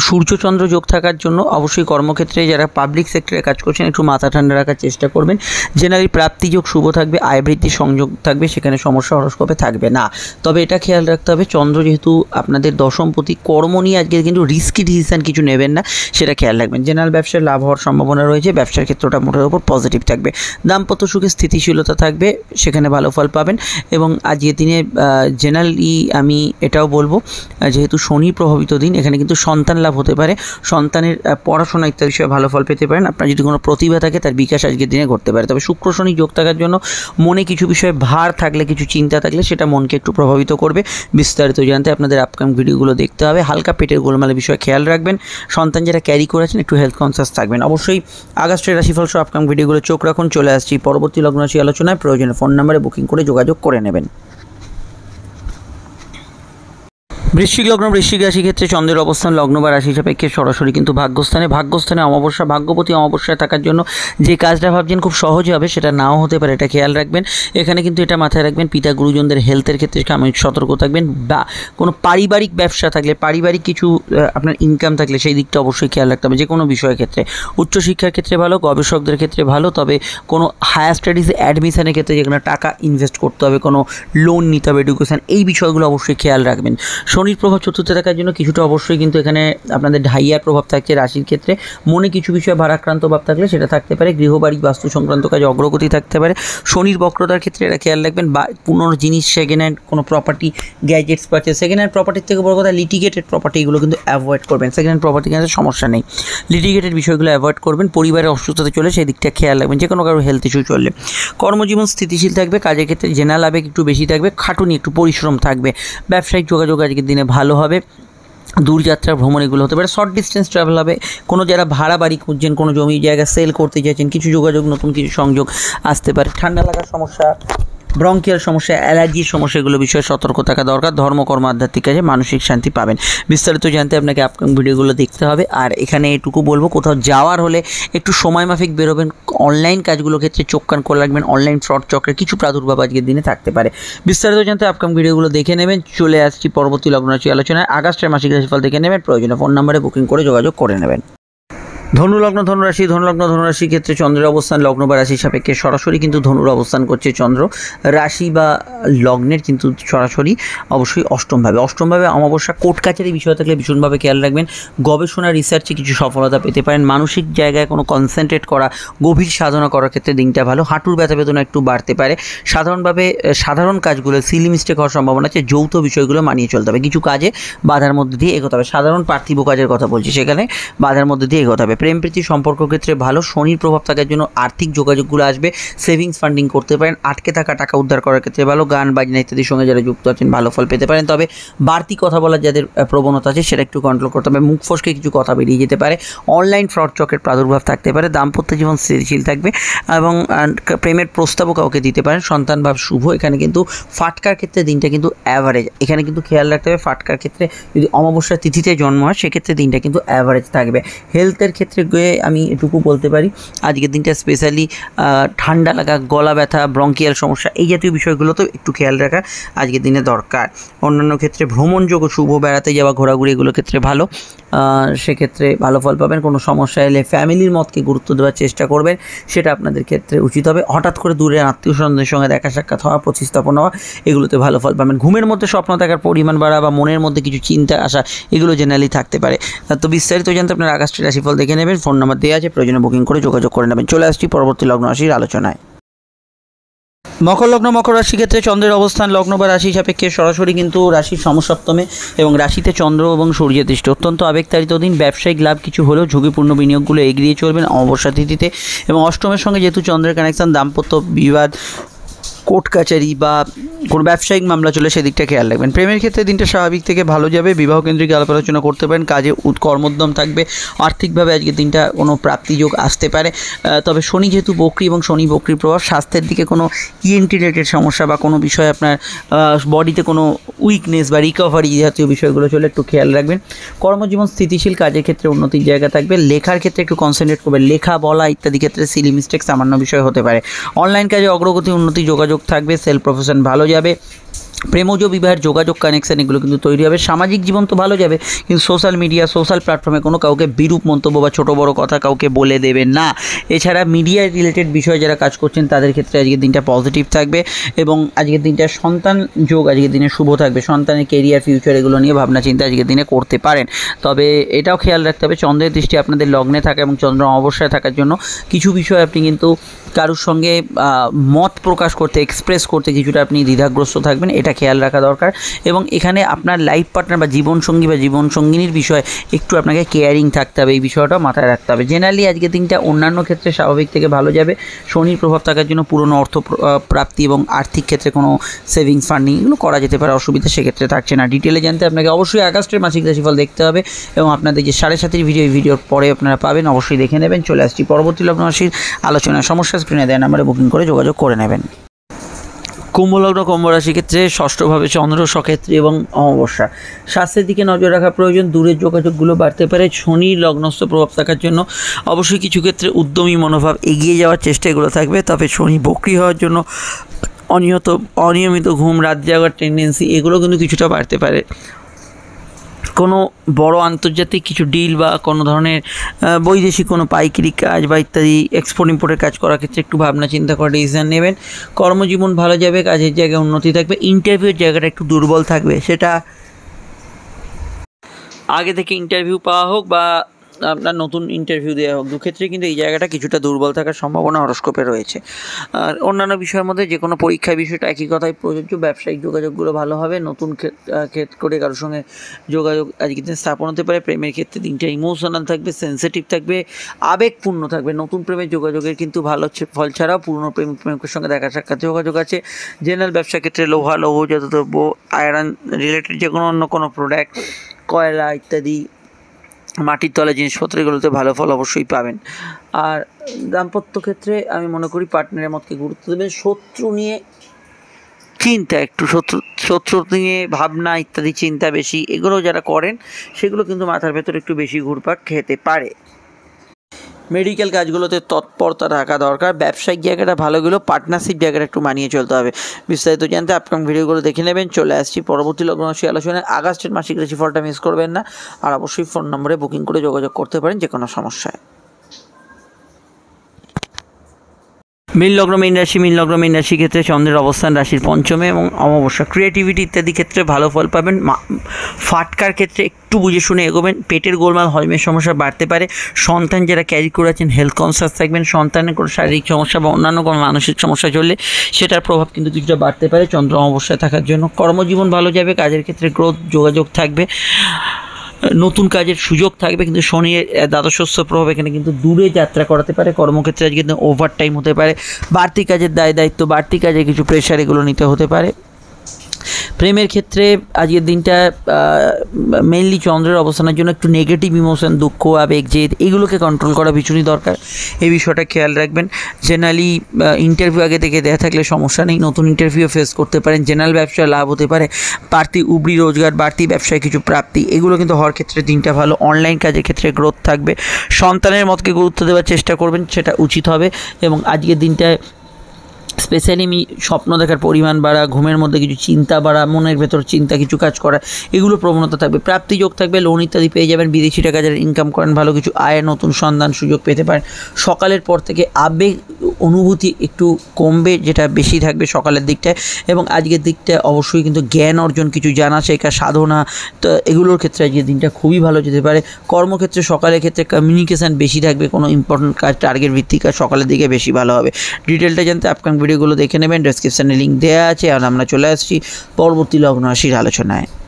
সূর্যচন্দ্র যোগ থাকার জন্য অবশ্যই কর্মক্ষেত্রে যারা পাবলিক সেক্টরে কাজ করছেন একটু মাথা ঠান্ডা রাখার চেষ্টা করবেন জেনারেল প্রাপ্তিযোগ শুভ থাকবে আয় বৃদ্ধি সংযোগ থাকবে সেখানে সমস্যা হরস্কোপে থাকবে না তবে এটা খেয়াল রাখতে হবে চন্দ্র যেহেতু আপনাদের দশম প্রতি কর্ম নিয়ে আজকে কিন্তু রিস্কি ডিসিশান কিছু নেবেন না সেটা খেয়াল রাখবেন জেনারেল ব্যবসার লাভ হওয়ার সম্ভাবনা রয়েছে ব্যবসার ক্ষেত্রটা মোটের ওপর পজিটিভ থাকবে দাম্পত্য সুখে স্থিতিশীলতা থাকবে সেখানে ভালো ফল পাবেন এবং আজকে দিনে জেনারেলি আমি এটাও বলবো যেহেতু শনি প্রভাবিত দিন এখানে কিন্তু সন্তান লাভ হতে পারে সন্তানের পড়াশোনা ইত্যাদি বিষয়ে ভালো ফল পেতে পারেন আপনার যদি কোনো প্রতিভা থাকে তার বিকাশ আজকের দিনে ঘটতে পারে তবে শুক্র শনি যোগ থাকার জন্য মনে কিছু বিষয়ে ভার থাকলে কিছু চিন্তা থাকলে সেটা মনকে একটু প্রভাবিত করবে বিস্তারিত জানতে আপনাদের আপকাম ভিডিওগুলো দেখতে হবে হালকা পেটের গোলমালের বিষয়ে খেয়াল রাখবেন সন্তান যারা ক্যারি করেছেন একটু হেলথ কনসাস থাকবেন অবশ্যই আগস্টের রাশিফল সব আপকাম ভিডিওগুলো চোখ রাখুন চলে আসছি পরবর্তী লগ্নাশি আলোচনায় প্রয়োজনে ফোন নাম্বারে বুকিং করে যোগাযোগ করে নেবেন বৃশ্চিক লগ্ন বৃশ্চিক রাশি ক্ষেত্রে চন্দ্রের অবস্থান লগ্ন বা রাশি সাপেক্ষে সরাসরি কিন্তু ভাগ্যস্থানে ভাগ্যস্থানে অমাবস্যা ভাগ্যপতি অমাবস্যায় থাকার জন্য যে কাজটা ভাবছেন খুব সহজ হবে সেটা নাও হতে পারে এটা খেয়াল রাখবেন এখানে কিন্তু এটা মাথায় রাখবেন পিতা গুরুজনদের হেলথের ক্ষেত্রে সাময়িক সতর্ক থাকবেন বা কোনো পারিবারিক ব্যবসা থাকলে পারিবারিক কিছু আপনার ইনকাম থাকলে সেই দিকটা অবশ্যই খেয়াল রাখতে হবে যে কোনো বিষয়ের ক্ষেত্রে উচ্চশিক্ষার ক্ষেত্রে ভালো গবেষকদের ক্ষেত্রে ভালো তবে কোনো হায়ার স্টাডিজ অ্যাডমিশনের ক্ষেত্রে যেখানে টাকা ইনভেস্ট করতে হবে কোনো লোন নিতে হবে এডুকেশান এই বিষয়গুলো অবশ্যই খেয়াল রাখবেন শনির প্রভাব চতুর্থে থাকার জন্য কিছুটা অবশ্যই কিন্তু এখানে আপনাদের ঢাইয়ার প্রভাব থাকছে রাশির ক্ষেত্রে মনে কিছু বিষয়ে ভারাক্রান্ত ভাব থাকলে সেটা থাকতে পারে গৃহবাড়ি বাস্তু সংক্রান্ত কাজে অগ্রগতি থাকতে পারে শনির বক্রতার ক্ষেত্রে এটা খেয়াল রাখবেন বা পুনর জিনিস সেকেন্ড হ্যান্ড কোনো প্রপার্টি গ্যাজেটস পাচ্ছে সেকেন্ড হ্যান্ড প্রপার্টির থেকে বড় কথা লিটিগেটেড প্রপার্টি এগুলো কিন্তু অ্যাভয়েড করবেন সেকেন্ড হ্যান্ড প্রপার্টি কিন্তু সমস্যা নেই লিটিগেটেড বিষয়গুলো অ্যাভয়েড করবেন পরিবারের অসুস্থতা চলে সেই দিকটা খেয়াল রাখবেন যে কোনো কারোর হেলথ ইস্যু চললে কর্মজীবন স্থিতিশীল থাকবে কাজের ক্ষেত্রে জেনারেল আবেগ একটু বেশি থাকবে খাটুনি একটু পরিশ্রম থাকবে ব্যবসায়িক যোগাযোগ আজকের দিনে ভালো হবে দূরযাত্রা ভ্রমণ এগুলো হতে পারে শর্ট ডিস্টেন্স ট্রাভেল হবে কোনো যারা ভাড়া বাড়ি খুঁজছেন কোনো জমি জায়গা সেল করতে চাইছেন কিছু যোগাযোগ নতুন কিছু সংযোগ আসতে পারে ঠান্ডা লাগার সমস্যা ব্রঙ্কিয়াল সমস্যা অ্যালার্জির সমস্যাগুলো বিষয়ে সতর্ক থাকা দরকার ধর্মকর্ম আধ্যাত্মিক কাজে মানসিক শান্তি পাবেন বিস্তারিত জানতে আপনাকে আপকামিং ভিডিওগুলো দেখতে হবে আর এখানে এটুকু বলবো কোথাও যাওয়ার হলে একটু সময় মাফিক বেরোবেন অনলাইন কাজগুলো ক্ষেত্রে চোখ কান করে রাখবেন অনলাইন ফ্রড চক্রের কিছু প্রাদুর্ভাব আজকের দিনে থাকতে পারে বিস্তারিত জানতে আপকামিং ভিডিওগুলো দেখে নেবেন চলে আসছি পরবর্তী লগ্নরাশি আলোচনায় আগস্টের মাসিক রাশিফল দেখে নেবেন প্রয়োজনে ফোন নম্বরে বুকিং করে যোগাযোগ করে নেবেন ধনুলগ্ন ধনুরাশি ধনুলগ্ন ধনুরাশির ক্ষেত্রে চন্দ্রের অবস্থান লগ্ন বা রাশির সাপেক্ষে সরাসরি কিন্তু ধনুর অবস্থান করছে চন্দ্র রাশি বা লগ্নের কিন্তু সরাসরি অবশ্যই অষ্টমভাবে অষ্টমভাবে অমাবস্যা কোর্ট কাছারি বিষয় থাকলে ভীষণভাবে খেয়াল রাখবেন গবেষণা রিসার্চে কিছু সফলতা পেতে পারেন মানসিক জায়গায় কোনো কনসেন্ট্রেট করা গভীর সাধনা করার ক্ষেত্রে দিনটা ভালো হাঁটুর ব্যথা বেদনা একটু বাড়তে পারে সাধারণভাবে সাধারণ কাজগুলো সিলি মিস্টেক হওয়ার সম্ভাবনা আছে যৌথ বিষয়গুলো মানিয়ে চলতে হবে কিছু কাজে বাধার মধ্যে দিয়ে এগোতে হবে সাধারণ পার্থিব কাজের কথা বলছি সেখানে বাধার মধ্যে দিয়ে এগোতে হবে প্রেম প্রীতি সম্পর্ক ক্ষেত্রে ভালো শনির প্রভাব থাকার জন্য আর্থিক যোগাযোগগুলো আসবে সেভিংস ফান্ডিং করতে পারেন আটকে থাকা টাকা উদ্ধার করার ক্ষেত্রে ভালো গান বাজনা ইত্যাদির সঙ্গে যারা যুক্ত আছেন ভালো ফল পেতে পারেন তবে বাড়তি কথা বলার যাদের প্রবণতা আছে সেটা একটু কন্ট্রোল করতে হবে মুখ ফসকে কিছু কথা বেরিয়ে যেতে পারে অনলাইন ফ্রড চকের প্রাদুর্ভাব থাকতে পারে দাম্পত্য জীবন স্থিতিশীল থাকবে এবং প্রেমের প্রস্তাবও কাউকে দিতে পারেন সন্তান ভাব শুভ এখানে কিন্তু ফাটকার ক্ষেত্রে দিনটা কিন্তু অ্যাভারেজ এখানে কিন্তু খেয়াল রাখতে হবে ফাটকার ক্ষেত্রে যদি অমাবস্যার তিথিতে জন্ম হয় সেক্ষেত্রে দিনটা কিন্তু অ্যাভারেজ থাকবে হেলথের ক্ষেত্রে গিয়ে আমি এটুকু বলতে পারি আজকের দিনটা স্পেশালি ঠান্ডা লাগা গলা ব্যথা ব্রঙ্কিয়াল সমস্যা এই জাতীয় বিষয়গুলো তো একটু খেয়াল রাখা আজকের দিনে দরকার অন্যান্য ক্ষেত্রে ভ্রমণযোগ্য শুভ বেড়াতে যাওয়া ঘোরাঘুরি এগুলো ক্ষেত্রে ভালো সেক্ষেত্রে ভালো ফল পাবেন কোনো সমস্যা এলে ফ্যামিলির মতকে গুরুত্ব দেওয়ার চেষ্টা করবেন সেটা আপনাদের ক্ষেত্রে উচিত হবে হঠাৎ করে দূরে আত্মীয় স্বজনদের সঙ্গে দেখা সাক্ষাৎ হওয়া প্রতিস্থাপন হওয়া এগুলোতে ভালো ফল পাবেন ঘুমের মধ্যে স্বপ্ন থাকার পরিমাণ বাড়া বা মনের মধ্যে কিছু চিন্তা আসা এগুলো জেনারেলি থাকতে পারে তো বিস্তারিত জানতে আপনার আকাশটি রাশিফল দেখে নেবেন ফোন নাম্বার দেওয়া আছে প্রয়োজনে বুকিং করে যোগাযোগ করে নেবেন চলে আসছি পরবর্তী লগ্ন রাশির আলোচনায় মকর লগ্ন মকর রাশি ক্ষেত্রে চন্দ্রের অবস্থান লগ্ন বা রাশি সাপেক্ষে সরাসরি কিন্তু রাশির সমসপ্তমে এবং রাশিতে চন্দ্র এবং সূর্যের দৃষ্টি অত্যন্ত আবেগতারিত দিন ব্যবসায়িক লাভ কিছু হলেও ঝুঁকিপূর্ণ বিনিয়োগগুলো এগিয়ে চলবেন অবসাতিথিতে এবং অষ্টমের সঙ্গে যেহেতু চন্দ্রের কানেকশন দাম্পত্য বিবাদ কোর্ট কাচারি বা কোনো ব্যবসায়িক মামলা চলে সেদিকটা খেয়াল রাখবেন প্রেমের ক্ষেত্রে দিনটা স্বাভাবিক থেকে ভালো যাবে বিবাহ কেন্দ্রিক আলাপ আলোচনা করতে পারেন কাজে কর্মোদ্যম থাকবে আর্থিকভাবে আজকের দিনটা কোনো প্রাপ্তিযোগ আসতে পারে তবে শনি যেহেতু বকরি এবং শনি বকরির প্রভাব স্বাস্থ্যের দিকে কোনো ইএনটি e রিলেটেড সমস্যা বা কোনো বিষয়ে আপনার বডিতে কোনো উইকনেস বা রিকভারি জাতীয় বিষয়গুলো চলে একটু খেয়াল রাখবেন কর্মজীবন স্থিতিশীল কাজের ক্ষেত্রে উন্নতির জায়গা থাকবে লেখার ক্ষেত্রে একটু কনসেন্ট্রেট করবে লেখা বলা ইত্যাদি ক্ষেত্রে সিলি মিস্টেক সামান্য বিষয় হতে পারে অনলাইন কাজে অগ্রগতি উন্নতি যোগাযোগ যুক্ত থাকবে সেল প্রফেশন ভালো যাবে প্রেমজ বিবাহের যোগাযোগ কানেকশান এগুলো কিন্তু তৈরি হবে সামাজিক জীবন তো ভালো যাবে কিন্তু সোশ্যাল মিডিয়া সোশ্যাল প্ল্যাটফর্মে কোনো কাউকে বিরূপ মন্তব্য বা ছোটো বড়ো কথা কাউকে বলে দেবেন না এছাড়া মিডিয়া রিলেটেড বিষয়ে যারা কাজ করছেন তাদের ক্ষেত্রে আজকের দিনটা পজিটিভ থাকবে এবং আজকের দিনটা সন্তান যোগ আজকের দিনে শুভ থাকবে সন্তানের কেরিয়ার ফিউচার এগুলো নিয়ে ভাবনা চিন্তা আজকের দিনে করতে পারেন তবে এটাও খেয়াল রাখতে হবে চন্দ্রের দৃষ্টি আপনাদের লগ্নে থাকা এবং চন্দ্র অবস্থায় থাকার জন্য কিছু বিষয়ে আপনি কিন্তু কারোর সঙ্গে মত প্রকাশ করতে এক্সপ্রেস করতে কিছুটা আপনি দ্বিধাগ্রস্ত থাকবেন এটা এটা খেয়াল রাখা দরকার এবং এখানে আপনার লাইফ পার্টনার বা জীবনসঙ্গী বা জীবনসঙ্গিনীর বিষয়ে একটু আপনাকে কেয়ারিং থাকতে হবে এই বিষয়টা মাথায় রাখতে হবে জেনারেলি আজকে দিনটা অন্যান্য ক্ষেত্রে স্বাভাবিক থেকে ভালো যাবে শনির প্রভাব থাকার জন্য পুরনো অর্থ প্রাপ্তি এবং আর্থিক ক্ষেত্রে কোনো সেভিংস ফান্ডিং এগুলো করা যেতে পারে অসুবিধা সেক্ষেত্রে থাকছে না ডিটেলে জানতে আপনাকে অবশ্যই আগস্টের মাসিক রাশিফল দেখতে হবে এবং আপনাদের যে সাড়ে সাতের ভিডিও এই ভিডিওর পরে আপনারা পাবেন অবশ্যই দেখে নেবেন চলে আসছি পরবর্তী লগ্ন রাশির আলোচনা সমস্যা স্ক্রিনে দেয় নাম্বারে বুকিং করে যোগাযোগ করে নেবেন কুম্ভলগ্ন রাশির ক্ষেত্রে ষষ্ঠভাবে চন্দ্র সক্ষেত্রে এবং অমাবস্যা স্বাস্থ্যের দিকে নজর রাখা প্রয়োজন দূরের যোগাযোগগুলো বাড়তে পারে শনি লগ্নস্থ প্রভাব থাকার জন্য অবশ্যই কিছু ক্ষেত্রে উদ্যমী মনোভাব এগিয়ে যাওয়ার চেষ্টা এগুলো থাকবে তবে শনি বক্রি হওয়ার জন্য অনিয়ত অনিয়মিত ঘুম রাত জাগার টেন্ডেন্সি এগুলো কিন্তু কিছুটা বাড়তে পারে কোনো বড় আন্তর্জাতিক কিছু ডিল বা কোনো ধরনের বৈদেশিক কোনো পাইকারি কাজ বা ইত্যাদি এক্সপোর্ট ইম্পোর্টের কাজ করার ক্ষেত্রে একটু ভাবনা চিন্তা করে ডিসিশান নেবেন কর্মজীবন ভালো যাবে কাজের জায়গায় উন্নতি থাকবে ইন্টারভিউর জায়গাটা একটু দুর্বল থাকবে সেটা আগে থেকে ইন্টারভিউ পাওয়া হোক বা আপনার নতুন ইন্টারভিউ দেওয়া হোক দুক্ষেত্রে কিন্তু এই জায়গাটা কিছুটা দুর্বল থাকার সম্ভাবনা হরস্কোপে রয়েছে আর অন্যান্য বিষয়ের মধ্যে যে কোনো পরীক্ষা বিষয়টা একই কথাই প্রযোজ্য ব্যবসায়িক যোগাযোগগুলো ভালো হবে নতুন ক্ষেত করে কারোর সঙ্গে যোগাযোগ আজকের দিন স্থাপন হতে পারে প্রেমের ক্ষেত্রে দিনটা ইমোশনাল থাকবে সেন্সিটিভ থাকবে আবেগপূর্ণ থাকবে নতুন প্রেমের যোগাযোগের কিন্তু ভালো ফল ছাড়াও পুরনো প্রেমিক প্রেমিকের সঙ্গে দেখা সাক্ষাৎ যোগাযোগ আছে জেনারেল ব্যবসা ক্ষেত্রে লোহা লৌহজাত দ্রব্য আয়রন রিলেটেড যে কোনো অন্য কোনো প্রোডাক্ট কয়লা ইত্যাদি মাটির তলা জিনিসপত্রগুলোতে ভালো ফল অবশ্যই পাবেন আর দাম্পত্য ক্ষেত্রে আমি মনে করি পার্টনারের মতকে গুরুত্ব দেবেন শত্রু নিয়ে চিন্তা একটু শত্রু শত্রু নিয়ে ভাবনা ইত্যাদি চিন্তা বেশি এগুলো যারা করেন সেগুলো কিন্তু মাথার ভেতর একটু বেশি ঘুরপাক খেতে পারে মেডিকেল কাজগুলোতে তৎপরতা রাখা দরকার ব্যবসায়িক জায়গাটা ভালোগুলো পার্টনারশিপ জায়গাটা একটু মানিয়ে চলতে হবে বিস্তারিত জানতে আপকামিং ভিডিওগুলো দেখে নেবেন চলে আসছি পরবর্তী লগ্নরাশি আলোচনায় আগস্টের মাসিক রাশিফলটা মিস করবেন না আর অবশ্যই ফোন নম্বরে বুকিং করে যোগাযোগ করতে পারেন যে কোনো সমস্যায় মিল লগ্ন মীন রাশি মিল মীন ক্ষেত্রে চন্দ্রের অবস্থান রাশির পঞ্চমে এবং অমাবস্যা ক্রিয়েটিভিটি ইত্যাদি ক্ষেত্রে ভালো ফল পাবেন ফাটকার ক্ষেত্রে একটু বুঝে শুনে এগোবেন পেটের গোলমাল হজমের সমস্যা বাড়তে পারে সন্তান যারা ক্যারি করে আছেন হেলথ কনসিয়াস থাকবেন সন্তানের কোনো শারীরিক সমস্যা বা অন্যান্য কোনো মানসিক সমস্যা চললে সেটার প্রভাব কিন্তু কিছুটা বাড়তে পারে চন্দ্র অমাবস্যায় থাকার জন্য কর্মজীবন ভালো যাবে কাজের ক্ষেত্রে গ্রোথ যোগাযোগ থাকবে নতুন কাজের সুযোগ থাকবে কিন্তু শনি দ্বাদশস্য প্রভাব এখানে কিন্তু দূরে যাত্রা করাতে পারে কর্মক্ষেত্রে আজকে ওভার টাইম হতে পারে বাড়তি কাজের দায় দায়িত্ব বাড়তি কাজে কিছু প্রেশার এগুলো নিতে হতে পারে প্রেমের ক্ষেত্রে আজকের দিনটা মেনলি চন্দ্রের অবস্থানের জন্য একটু নেগেটিভ ইমোশন দুঃখ আবেগ জেদ এগুলোকে কন্ট্রোল করা ভীষণই দরকার এই বিষয়টা খেয়াল রাখবেন জেনারেলি ইন্টারভিউ আগে থেকে দেয়া থাকলে সমস্যা নেই নতুন ইন্টারভিউ ফেস করতে পারেন জেনারেল ব্যবসায় লাভ হতে পারে বাড়তি উবড়ি রোজগার বাড়তি ব্যবসায় কিছু প্রাপ্তি এগুলো কিন্তু হওয়ার ক্ষেত্রে দিনটা ভালো অনলাইন কাজের ক্ষেত্রে গ্রোথ থাকবে সন্তানের মতকে গুরুত্ব দেওয়ার চেষ্টা করবেন সেটা উচিত হবে এবং আজকের দিনটায় স্পেশালি আমি স্বপ্ন দেখার পরিমাণ বাড়া ঘুমের মধ্যে কিছু চিন্তা বাড়া মনের ভেতর চিন্তা কিছু কাজ করা এগুলো প্রবণতা থাকবে প্রাপ্তিযোগ থাকবে লোন ইত্যাদি পেয়ে যাবেন বিদেশি টাকা যারা ইনকাম করেন ভালো কিছু আয়ের নতুন সন্ধান সুযোগ পেতে পারেন সকালের পর থেকে আবেগ অনুভূতি একটু কমবে যেটা বেশি থাকবে সকালের দিকটায় এবং আজকের দিকটায় অবশ্যই কিন্তু জ্ঞান অর্জন কিছু জানা শেখা সাধনা তো এগুলোর ক্ষেত্রে আজকের দিনটা খুবই ভালো যেতে পারে কর্মক্ষেত্রে সকালের ক্ষেত্রে কমিউনিকেশান বেশি থাকবে কোনো ইম্পর্টেন্ট কাজ টার্গেট ভিত্তিক কাজ সকালের দিকে বেশি ভালো হবে ডিটেলটা জানতে আপকামিং ভিডিওগুলো দেখে নেবেন ডেসক্রিপশানে লিঙ্ক দেওয়া আছে আর আমরা চলে আসছি পরবর্তী লগ্ন রাশির আলোচনায়